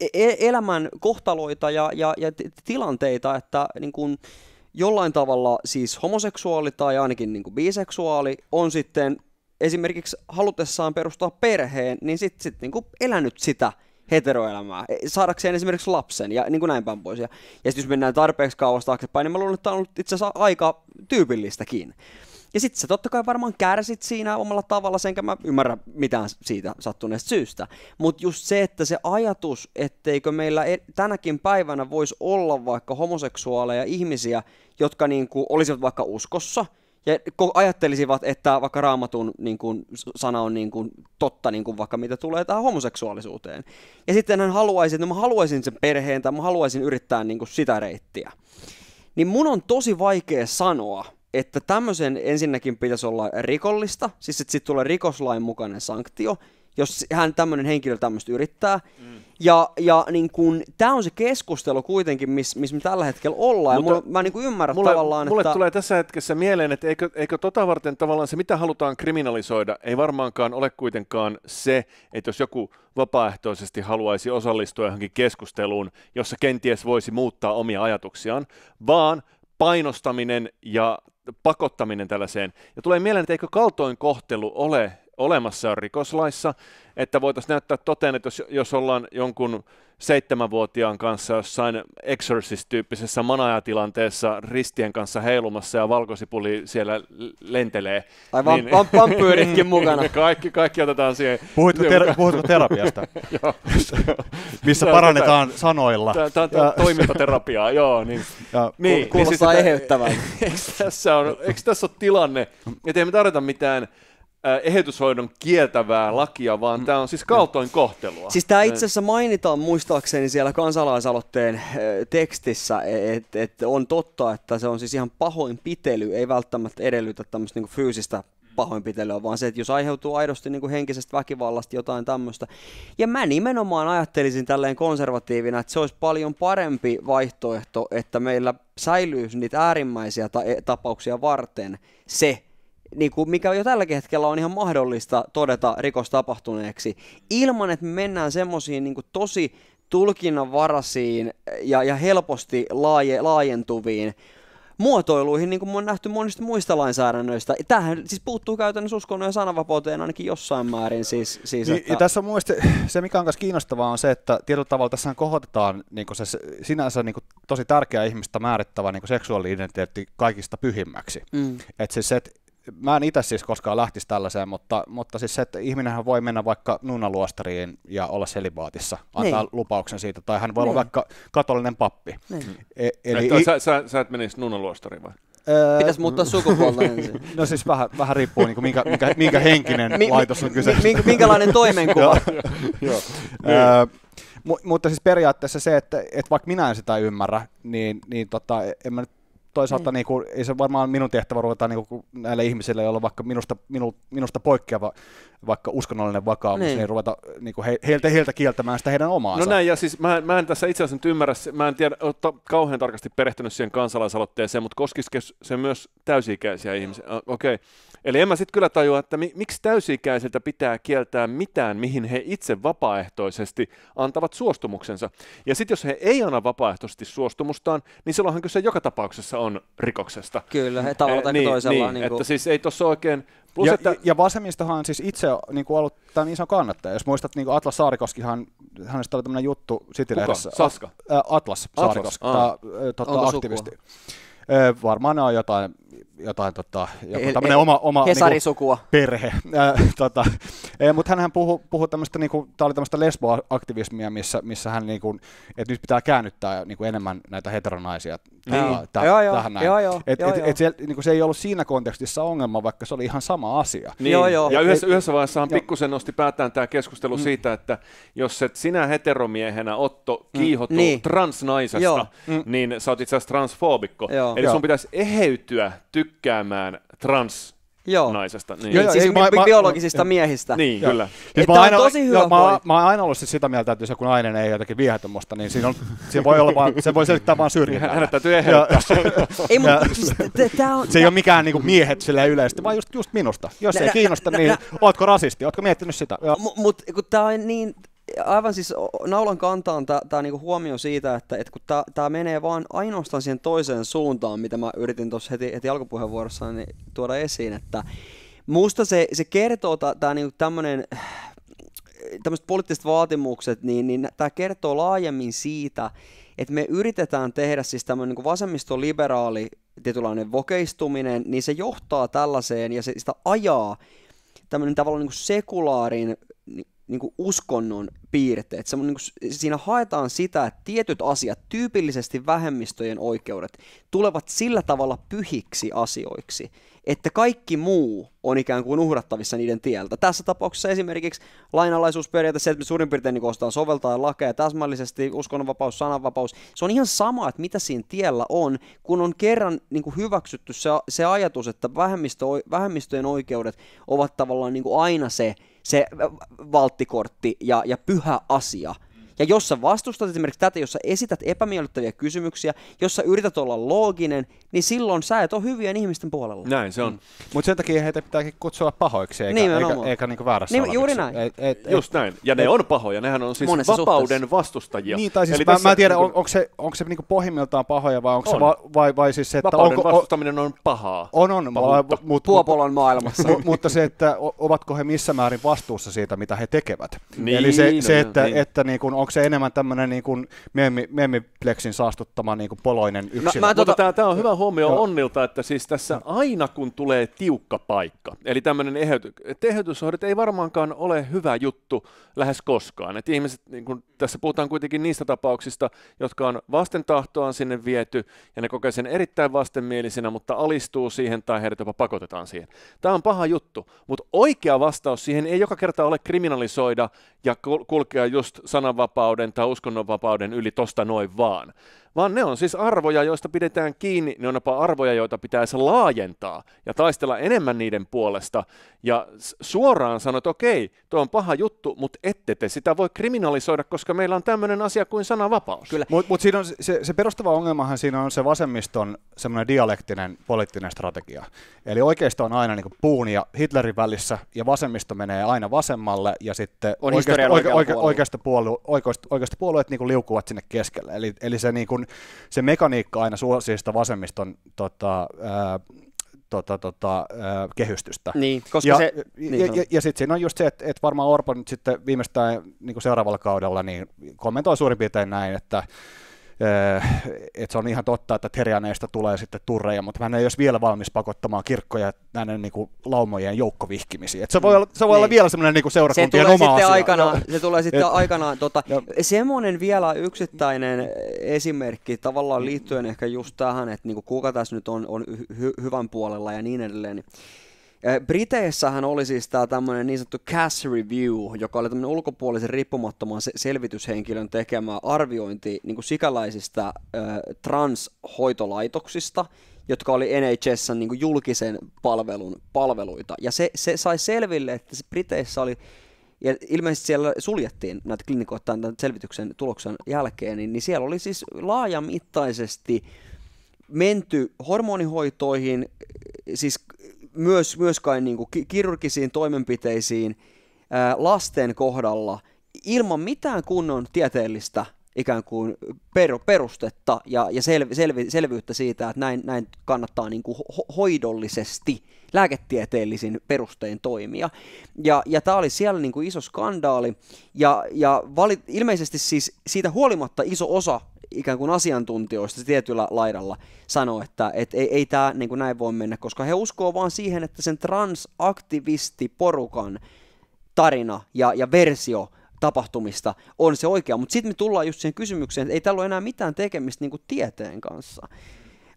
E-, e-, elämän kohtaloita ja, ja, ja tilanteita, että niin kuin, jollain tavalla siis homoseksuaali tai ainakin niin kuin biseksuaali on sitten esimerkiksi halutessaan perustaa perheen, niin sitten sit niin elänyt sitä heteroelämää, e-, saadakseen esimerkiksi lapsen ja niin kuin näin päin pois. Ja, ja sitten jos mennään tarpeeksi kauas taaksepäin, niin mä luulen, että tämä on ollut itse asiassa aika tyypillistäkin. Ja sitten sä totta kai varmaan kärsit siinä omalla tavalla, senkä mä ymmärrä mitään siitä sattuneesta syystä. Mutta just se, että se ajatus, etteikö meillä e-, tänäkin päivänä voisi olla vaikka homoseksuaaleja ihmisiä, jotka niinku olisivat vaikka uskossa, ja ajattelisivat, että vaikka raamatun niin kuin, sana on niin kuin, totta, niin kuin, vaikka mitä tulee tähän homoseksuaalisuuteen. Ja sitten hän haluaisi, että mä haluaisin sen perheen tai mä haluaisin yrittää niin kuin, sitä reittiä. Niin mun on tosi vaikea sanoa, että tämmöisen ensinnäkin pitäisi olla rikollista, siis että siitä tulee rikoslain mukainen sanktio, jos hän tämmöinen henkilö tämmöistä yrittää. Mm. Ja, ja niin kun, tämä on se keskustelu kuitenkin, missä mis me tällä hetkellä ollaan. Mutta ja mulla, mä niin kuin ymmärrän mulle, tavallaan, mulle että... tulee tässä hetkessä mieleen, että eikö, eikö tota varten tavallaan se, mitä halutaan kriminalisoida, ei varmaankaan ole kuitenkaan se, että jos joku vapaaehtoisesti haluaisi osallistua johonkin keskusteluun, jossa kenties voisi muuttaa omia ajatuksiaan, vaan – painostaminen ja pakottaminen tällaiseen. Ja tulee mieleen, että eikö kaltoinkohtelu ole olemassa on rikoslaissa, että voitaisiin näyttää toteen, että jos, jos ollaan jonkun seitsemänvuotiaan kanssa jossain Exorcist-tyyppisessä manajatilanteessa ristien kanssa heilumassa ja valkosipuli siellä lentelee. Tai niin, niin, vam- vampyyritkin (laughs) mukana. Niin, kaikki, kaikki otetaan siihen. Puhuitko, niin, ter- puhuitko terapiasta? (laughs) Missä parannetaan sanoilla. Tämä on toimintaterapiaa, joo. Niin, ja, niin, niin, kuulostaa niin, eheyttävältä. (laughs) Eikö tässä, on, tässä ole tilanne, että ei me tarvita mitään ehdotushoidon kieltävää lakia, vaan tämä on siis mm. kohtelua. Siis tämä itse asiassa mainitaan muistaakseni siellä kansalaisaloitteen tekstissä, e, että et on totta, että se on siis ihan pahoinpitely, ei välttämättä edellytä tämmöistä niinku fyysistä pahoinpitelyä, vaan se, että jos aiheutuu aidosti niin kuin henkisestä väkivallasta jotain tämmöistä. Ja mä nimenomaan ajattelisin tälleen konservatiivina, että se olisi paljon parempi vaihtoehto, että meillä säilyy niitä äärimmäisiä ta- e, tapauksia varten se, niin kuin mikä jo tälläkin hetkellä on ihan mahdollista todeta rikos tapahtuneeksi, ilman että me mennään semmoisiin niin tosi tulkinnanvaraisiin ja, ja helposti laaje, laajentuviin muotoiluihin, niin kuin on nähty monista muista lainsäädännöistä. Tämähän siis puuttuu käytännössä uskonnon ja sananvapauteen ainakin jossain määrin. Siis, siis niin, että... ja tässä on se, mikä on myös kiinnostavaa, on se, että tietyllä tavalla tässä kohotetaan niin se sinänsä niin kuin, tosi tärkeä ihmistä määrittävä niin seksuaali-identiteetti kaikista pyhimmäksi. Mm. Että siis, että mä en itse siis koskaan lähtisi tällaiseen, mutta, mutta siis se, että ihminenhän voi mennä vaikka nunaluostariin ja olla selibaatissa, antaa niin. lupauksen siitä, tai hän voi niin. olla vaikka katolinen pappi. Niin. E- eli... Että, sä, sä, sä et menisi nunaluostariin vai? Öö, Pitäisi muuttaa sukupuolta (laughs) ensin. No siis vähän, vähän riippuu, niin kuin minkä, minkä, minkä henkinen mi, laitos on kyseessä. Mi, minkälainen toimenkuva. Joo. (laughs) Öö, mutta siis periaatteessa se, että, että vaikka minä en sitä ymmärrä, niin, niin tota, en mä nyt toisaalta niin kuin, niinku, ei se varmaan minun tehtävä ruveta niin kuin, näille ihmisille, joilla on vaikka minusta, minu, minusta poikkeava vaikka uskonnollinen vakaumus, niin, niin ruveta niin kuin he, heiltä, heiltä kieltämään sitä heidän omaansa. No näin, ja siis mä, mä en tässä itse asiassa nyt ymmärrä, mä en tiedä, ole kauhean tarkasti perehtynyt siihen kansalaisaloitteeseen, mutta koskisiko se myös täysi-ikäisiä ihmisiä? Okei. Okay. Eli en mä sitten kyllä tajua, että mi, miksi täysi-ikäisiltä pitää kieltää mitään, mihin he itse vapaaehtoisesti antavat suostumuksensa. Ja sitten jos he ei anna vapaaehtoisesti suostumustaan, niin silloinhan kyse joka tapauksessa on rikoksesta. Kyllä, he tavallaan eh, niin, toisella. Niin, niin kuin... että siis ei tuossa oikein Plus, ja, että... ja vasemmistohan siis itse niin kuin ollut tämän ison kannattaja. Jos muistat, niin kuin Atlas Saarikoskihan, hänestä oli tämmöinen juttu Citylehdessä. Kuka? Saska? Äh, Atlas Saarikoski, Atlas. Ah. Tämä, tota, aktivisti. Varmaan on jotain jotain tota, joku tämmöinen oma, oma niinku, perhe. Äh, tota, Mutta hän puhui, puhui tämmöistä, niinku, tämä oli tämmöistä lesboaktivismia, missä, missä hän, niinku, että nyt pitää käännyttää niinku, enemmän näitä heteronaisia niin. tähän näin. Joo, joo, et, joo, et, joo. Et se, niinku, se ei ollut siinä kontekstissa ongelma, vaikka se oli ihan sama asia. Niin. Joo, joo. Ja yhdessä, yhdessä vaiheessahan pikkusen nosti päätään tämä keskustelu mm. siitä, että jos et sinä heteromiehenä Otto kiihotu mm. niin. transnaisesta, mm. niin sä oot itse asiassa transfoobikko. Joo. Eli joo. sun pitäisi eheytyä tykkäämään trans Joo. naisesta. Niin. Joo, siis ei, biologisista mä, miehistä. Niin, joo. kyllä. Siis mä, aina, on tosi hyvä joo, mä, mä oon aina ollut siis sitä mieltä, että jos joku nainen ei jotenkin viehätä musta, niin siinä on, siinä voi olla vaan, se voi selittää vaan syrjintää. Hänet täytyy eheyttää. (laughs) Siis se ei ole mikään niinku miehet sillä yleisesti, vaan just, just minusta. Jos ei kiinnosta, niin ootko rasisti, ootko miettinyt sitä? Mutta kun tämä on niin aivan siis naulan kantaan tämä niinku huomio siitä, että et kun tämä menee vaan ainoastaan siihen toiseen suuntaan, mitä mä yritin tuossa heti, heti alkupuheenvuorossani niin tuoda esiin, että musta se, se kertoo tämä niinku tämmöinen tämmöiset poliittiset vaatimukset, niin, niin tämä kertoo laajemmin siitä, että me yritetään tehdä siis tämmöinen niin vasemmistoliberaali tietynlainen vokeistuminen, niin se johtaa tällaiseen ja se sitä ajaa tämmöinen tavallaan niin kuin sekulaarin niin kuin uskonnon piirteet. Se, niin kuin, siinä haetaan sitä, että tietyt asiat, tyypillisesti vähemmistöjen oikeudet, tulevat sillä tavalla pyhiksi asioiksi, että kaikki muu on ikään kuin uhrattavissa niiden tieltä. Tässä tapauksessa esimerkiksi lainalaisuusperiaate, se, että me suurin piirtein niin koostaan soveltaa lakeja täsmällisesti, uskonnonvapaus, sananvapaus, se on ihan sama, että mitä siinä tiellä on, kun on kerran niin kuin hyväksytty se, se ajatus, että vähemmistö, vähemmistöjen oikeudet ovat tavallaan niin kuin aina se, se valttikortti ja, ja pyhä asia – ja jos sä vastustat esimerkiksi tätä, jos sä esität epämiellyttäviä kysymyksiä, jos sä yrität olla looginen, niin silloin sä et ole hyvien ihmisten puolella. Näin se on. Mm. Mutta sen takia heitä pitääkin kutsua pahoiksi, eikä, niin, eikä, eikä niinku väärässä niin, Juuri näin. Et, et, et, näin. Ja ne et, on pahoja, nehän on siis vapauden suhteessa. vastustajia. Niin, tai siis Eli mä, mä en tiedä, on, niinku- onko se, onko se niinku pohjimmiltaan pahoja vai onko on. se va, vai, vai siis se, että vapauden onko, vastustaminen on pahaa. On, on. Mutta maailmassa. mutta se, että ovatko he missä määrin vastuussa siitä, mitä he tekevät. Niin, Eli se, niin, että, että, niin, että niin kun, niinku onko se enemmän tämmöinen niin kuin meemi, meemipleksin saastuttama niin kuin poloinen yksilö? No, mä, tota, tämä, tämä on hyvä huomio no, Onnilta, että siis tässä no. aina kun tulee tiukka paikka, eli tämmöinen eheyty, ei varmaankaan ole hyvä juttu lähes koskaan. Et ihmiset, niin kun, tässä puhutaan kuitenkin niistä tapauksista, jotka on vasten tahtoaan sinne viety, ja ne kokee sen erittäin vastenmielisenä, mutta alistuu siihen tai heidät jopa pakotetaan siihen. Tämä on paha juttu, mutta oikea vastaus siihen ei joka kerta ole kriminalisoida ja kulkea just sananvapautta sananvapauden tai uskonnonvapauden yli tosta noin vaan vaan ne on siis arvoja, joista pidetään kiinni, ne on jopa arvoja, joita pitäisi laajentaa ja taistella enemmän niiden puolesta. Ja suoraan sanot, että okei, tuo on paha juttu, mutta ette te sitä voi kriminalisoida, koska meillä on tämmöinen asia kuin sananvapaus. Kyllä. Mutta mut siinä on se, se perustava ongelmahan siinä on se vasemmiston semmoinen dialektinen poliittinen strategia. Eli oikeisto on aina niin puun ja Hitlerin välissä, ja vasemmisto menee aina vasemmalle, ja sitten on oikeasta, oike, oike, oikeasta puolue, oikeasta, oikeasta puolueet niin liukuvat sinne keskelle. Eli, eli se niin kuin se mekaniikka aina suosii sitä vasemmiston tota, ää, tota, tota, kehystystä. Niin, koska ja, se, niin ja, ja, ja sitten siinä on just se, että, että varmaan Orpo nyt sitten viimeistään niin seuraavalla kaudella niin kommentoi suurin piirtein näin, että Öö, että se on ihan totta, että terjaneista tulee sitten turreja, mutta hän ei olisi vielä valmis pakottamaan kirkkoja näiden niin kuin, laumojen joukkovihkimisiin. Et se voi, mm, olla, se voi niin. olla vielä semmoinen niin seurakuntien se oma asia. no. se tulee sitten Et, aikanaan. Tota, semmoinen vielä yksittäinen esimerkki tavallaan liittyen ehkä just tähän, että niin kuin, kuka tässä nyt on, on hy- hyvän puolella ja niin edelleen. Niin Briteissähän oli siis tämä tämmöinen niin sanottu Cass Review, joka oli tämmöinen ulkopuolisen riippumattoman selvityshenkilön tekemä arviointi niin kuin sikälaisista äh, transhoitolaitoksista, jotka oli NHS niin julkisen palvelun palveluita. Ja se, se sai selville, että se Briteissä oli ja ilmeisesti siellä suljettiin näitä klinikoita tämän selvityksen tuloksen jälkeen, niin, niin siellä oli siis laajamittaisesti menty hormonihoitoihin, siis myös, myös kai niin kuin kirurgisiin toimenpiteisiin ää, lasten kohdalla ilman mitään kunnon tieteellistä ikään kuin perustetta ja, ja sel, sel, selvyyttä siitä, että näin, näin kannattaa niin kuin ho, hoidollisesti lääketieteellisin perustein toimia. Ja, ja tämä oli siellä niin kuin iso skandaali, ja, ja valit, ilmeisesti siis siitä huolimatta iso osa ikään kuin asiantuntijoista tietyllä laidalla sanoo, että et ei, ei tämä niin näin voi mennä, koska he uskoo vaan siihen, että sen transaktivistiporukan tarina ja, ja versio tapahtumista on se oikea. Mutta sitten me tullaan just siihen kysymykseen, että ei tällä ole enää mitään tekemistä niin tieteen kanssa.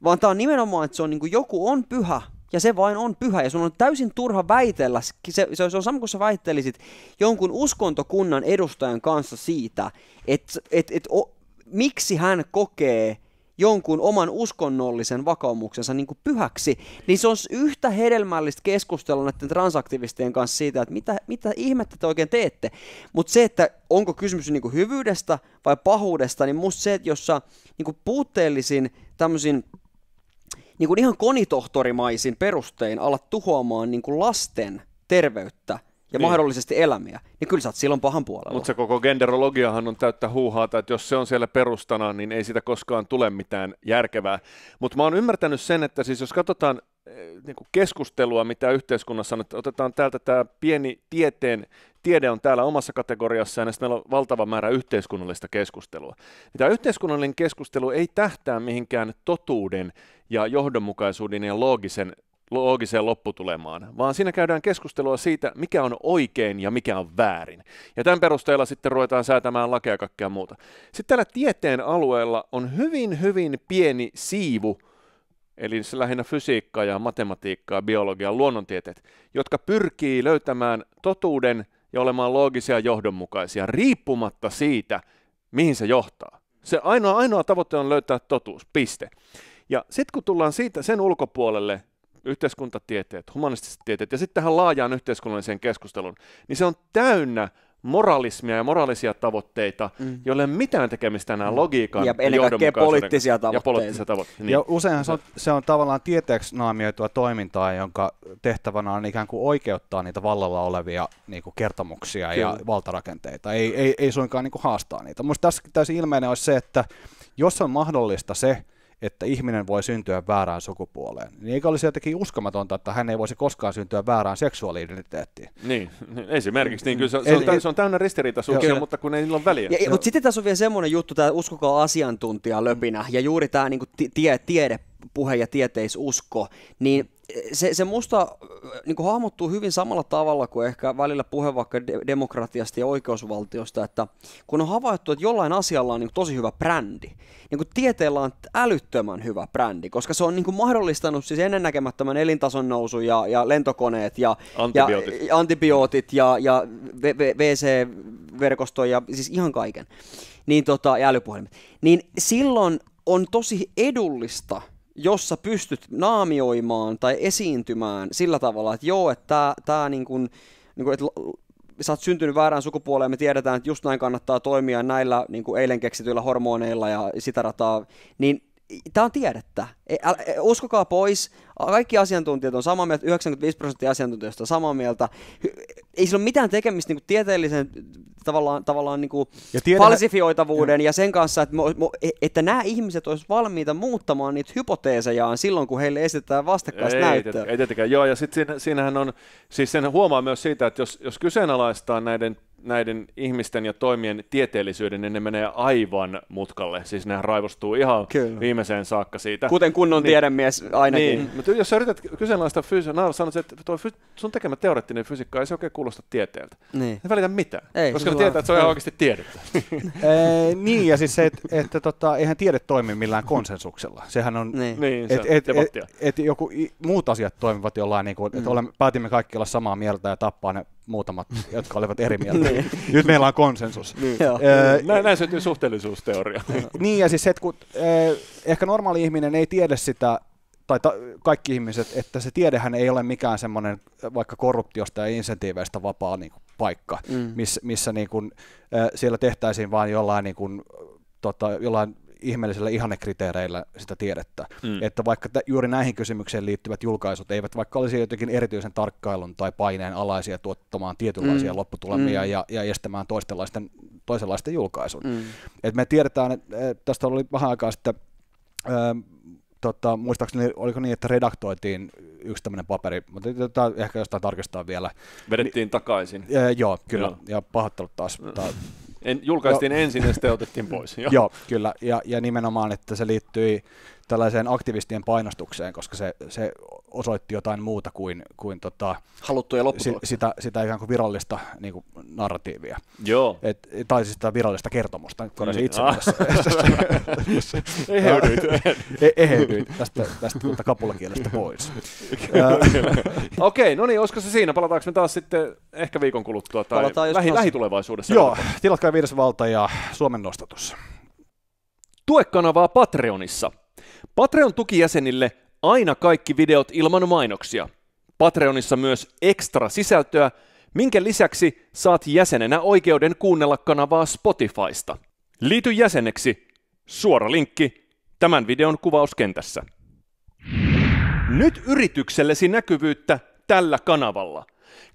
Vaan tämä on nimenomaan, että se on, niin joku on pyhä, ja se vain on pyhä, ja sun on täysin turha väitellä, se, se, se on sama kuin sä väittelisit jonkun uskontokunnan edustajan kanssa siitä, että et, et, miksi hän kokee jonkun oman uskonnollisen vakaumuksensa niin kuin pyhäksi, niin se on yhtä hedelmällistä keskustelua näiden transaktivistien kanssa siitä, että mitä, mitä ihmettä te oikein teette. Mutta se, että onko kysymys niin kuin hyvyydestä vai pahuudesta, niin musta se, että jos sä niin kuin puutteellisin tämmöisin niin kuin ihan konitohtorimaisin perustein alat tuhoamaan niin kuin lasten terveyttä, ja niin. mahdollisesti elämiä, niin kyllä sä oot silloin pahan puolella. Mutta se koko genderologiahan on täyttä huuhaata, että jos se on siellä perustana, niin ei sitä koskaan tule mitään järkevää. Mutta mä oon ymmärtänyt sen, että siis jos katsotaan niin keskustelua, mitä yhteiskunnassa on, että otetaan täältä tämä pieni tieteen, tiede on täällä omassa kategoriassaan, ja meillä on valtava määrä yhteiskunnallista keskustelua. Tämä yhteiskunnallinen keskustelu ei tähtää mihinkään totuuden ja johdonmukaisuuden ja loogisen loogiseen lopputulemaan, vaan siinä käydään keskustelua siitä, mikä on oikein ja mikä on väärin. Ja tämän perusteella sitten ruvetaan säätämään lakeja ja kaikkea muuta. Sitten tällä tieteen alueella on hyvin, hyvin pieni siivu, eli se siis lähinnä fysiikkaa ja matematiikkaa, biologiaa, luonnontieteet, jotka pyrkii löytämään totuuden ja olemaan loogisia ja johdonmukaisia, riippumatta siitä, mihin se johtaa. Se ainoa, ainoa tavoite on löytää totuus, piste. Ja sitten kun tullaan siitä sen ulkopuolelle, yhteiskuntatieteet, humanistiset tieteet ja sitten tähän laajaan yhteiskunnalliseen keskusteluun, niin se on täynnä moralismia ja moraalisia tavoitteita, mm. joille ei ole mitään tekemistä enää mm. logiikan ja ennen kaikkea poliittisia tavoitteita. Ja, poliittisia tavoitteita. Niin. ja useinhan se on, se on tavallaan tieteeksi naamioitua toimintaa, jonka tehtävänä on ikään kuin oikeuttaa niitä vallalla olevia niin kuin kertomuksia Kyllä. ja valtarakenteita. Ei, ei, ei suinkaan niin kuin haastaa niitä. mutta tässä täysin ilmeinen olisi se, että jos on mahdollista se, että ihminen voi syntyä väärään sukupuoleen. Niin eikö olisi jotenkin uskomatonta, että hän ei voisi koskaan syntyä väärään seksuaali-identiteettiin? Niin, niin, esimerkiksi. Niin kyllä se, se, on, tä, se on täynnä ristiriitaisuuksia, mutta kun ei niillä ole väliä. Ja, mutta sitten tässä on vielä semmoinen juttu, tämä uskokaa asiantuntija löpinä, ja juuri tämä niin kuin tie, tiedepuhe ja tieteisusko, niin se, se musta niin hahmottuu hyvin samalla tavalla kuin ehkä välillä puhe vaikka de- demokratiasta ja oikeusvaltiosta, että kun on havaittu, että jollain asialla on niin tosi hyvä brändi, niin kuin tieteellä on älyttömän hyvä brändi, koska se on niin mahdollistanut siis ennennäkemättömän elintason nousu ja, ja lentokoneet ja antibiootit ja, antibiootit ja, ja wc verkosto ja siis ihan kaiken, niin tota, ja älypuhelimet. Niin silloin on tosi edullista – jossa pystyt naamioimaan tai esiintymään sillä tavalla, että joo, että tämä, tää niin kuin, niin kuin, että sä oot syntynyt väärään sukupuoleen, me tiedetään, että just näin kannattaa toimia näillä niin kuin eilen keksityillä hormoneilla ja sitä rataa, niin tämä on tiedettä. E, e, uskokaa pois, kaikki asiantuntijat on samaa mieltä, 95 prosenttia asiantuntijoista on samaa mieltä. Ei sillä ole mitään tekemistä niin kuin tieteellisen tavallaan, tavallaan niin kuin ja tiedä... falsifioitavuuden ja. ja sen kanssa, että, e- että nämä ihmiset olisivat valmiita muuttamaan niitä hypoteesejaan silloin, kun heille esitetään vastakkaista ei, näyttöä. Ei tietenkään, joo, ja sitten siinähän on, siis sen huomaa myös siitä, että jos, jos kyseenalaistaa näiden näiden ihmisten ja toimien tieteellisyyden, niin ne menee aivan mutkalle. Siis ne raivostuu ihan Kyllä. viimeiseen saakka siitä. Kuten kunnon niin, tiedemies ainakin. Niin. Mutta jos sä yrität kyseenalaista fysiikkaa, sanot, että toi fys- sun tekemä teoreettinen fysiikka ei se oikein kuulosta tieteeltä. Niin. ei välitä mitään, ei, koska tietää, vaan... että se on ihan oikeasti tiedettä. (laughs) niin, ja siis se, että, että tota, eihän tiede toimi millään konsensuksella. Sehän on, niin. et, niin, et, et, et, et joku, muut asiat toimivat jollain, niin kuin, mm. että olemme, päätimme kaikki olla samaa mieltä ja tappaa ne muutamat, jotka olivat eri mieltä. niin. (laughs) Nyt meillä on konsensus. niin. Öö, näin, näin syntyy suhteellisuusteoria. (laughs) niin, ja siis se, että kun, ehkä normaali ihminen ei tiedä sitä, tai ta, kaikki ihmiset, että se tiedehän ei ole mikään semmoinen vaikka korruptiosta ja insentiiveistä vapaa niin kuin, paikka, mm. miss, missä niin kuin, siellä tehtäisiin vain jollain, niin kuin, tota, jollain ihmeellisillä ihannekriteereillä sitä tiedettä. Mm. Että vaikka t- juuri näihin kysymyksiin liittyvät julkaisut eivät vaikka olisi jotenkin erityisen tarkkailun tai paineen alaisia tuottamaan tietynlaisia mm. lopputulemia mm. Ja, ja estämään toistenlaisten, toisenlaisten julkaisun. Mm. Et me tiedetään, että tästä oli vähän aikaa sitten ähm, tota, muistaakseni oliko niin, että redaktoitiin yksi tämmöinen paperi, mutta tota, ehkä jostain tarkistaa vielä. Vedettiin Ni- niin- takaisin. Ja, äh, joo, kyllä, joo. ja pahoittelut taas. Mm. Ta- en, julkaistiin jo. ensin ja sitten otettiin pois. (laughs) Joo, Joo kyllä. Ja, ja nimenomaan, että se liittyi tällaiseen aktivistien painostukseen, koska se, se osoitti jotain muuta kuin, kuin tota, Haluttuja si, sitä, sitä ikään kuin virallista niin kuin narratiivia. Joo. Et, tai siis sitä virallista kertomusta. Korjasin niin, itse ah. tässä. (laughs) Eheydyit. Ah. E-, eheydyit tästä, tästä tuota kapulakielestä pois. Okei, no niin, olisiko se siinä? Palataanko me taas sitten ehkä viikon kuluttua tai Palataan lähi, taas... lähitulevaisuudessa? Joo, tilatkaa valta ja Suomen nostatus. Tue kanavaa Patreonissa. Patreon-tukijäsenille aina kaikki videot ilman mainoksia. Patreonissa myös ekstra sisältöä, minkä lisäksi saat jäsenenä oikeuden kuunnella kanavaa Spotifysta. Liity jäseneksi. Suora linkki tämän videon kuvauskentässä. Nyt yrityksellesi näkyvyyttä tällä kanavalla.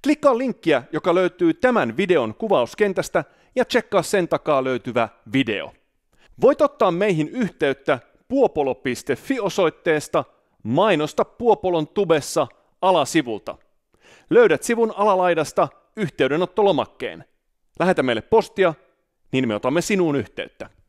Klikkaa linkkiä, joka löytyy tämän videon kuvauskentästä ja tsekkaa sen takaa löytyvä video. Voit ottaa meihin yhteyttä puopolo.fi-osoitteesta Mainosta Puopolon tubessa alasivulta. Löydät sivun alalaidasta yhteydenottolomakkeen. Lähetä meille postia, niin me otamme sinuun yhteyttä.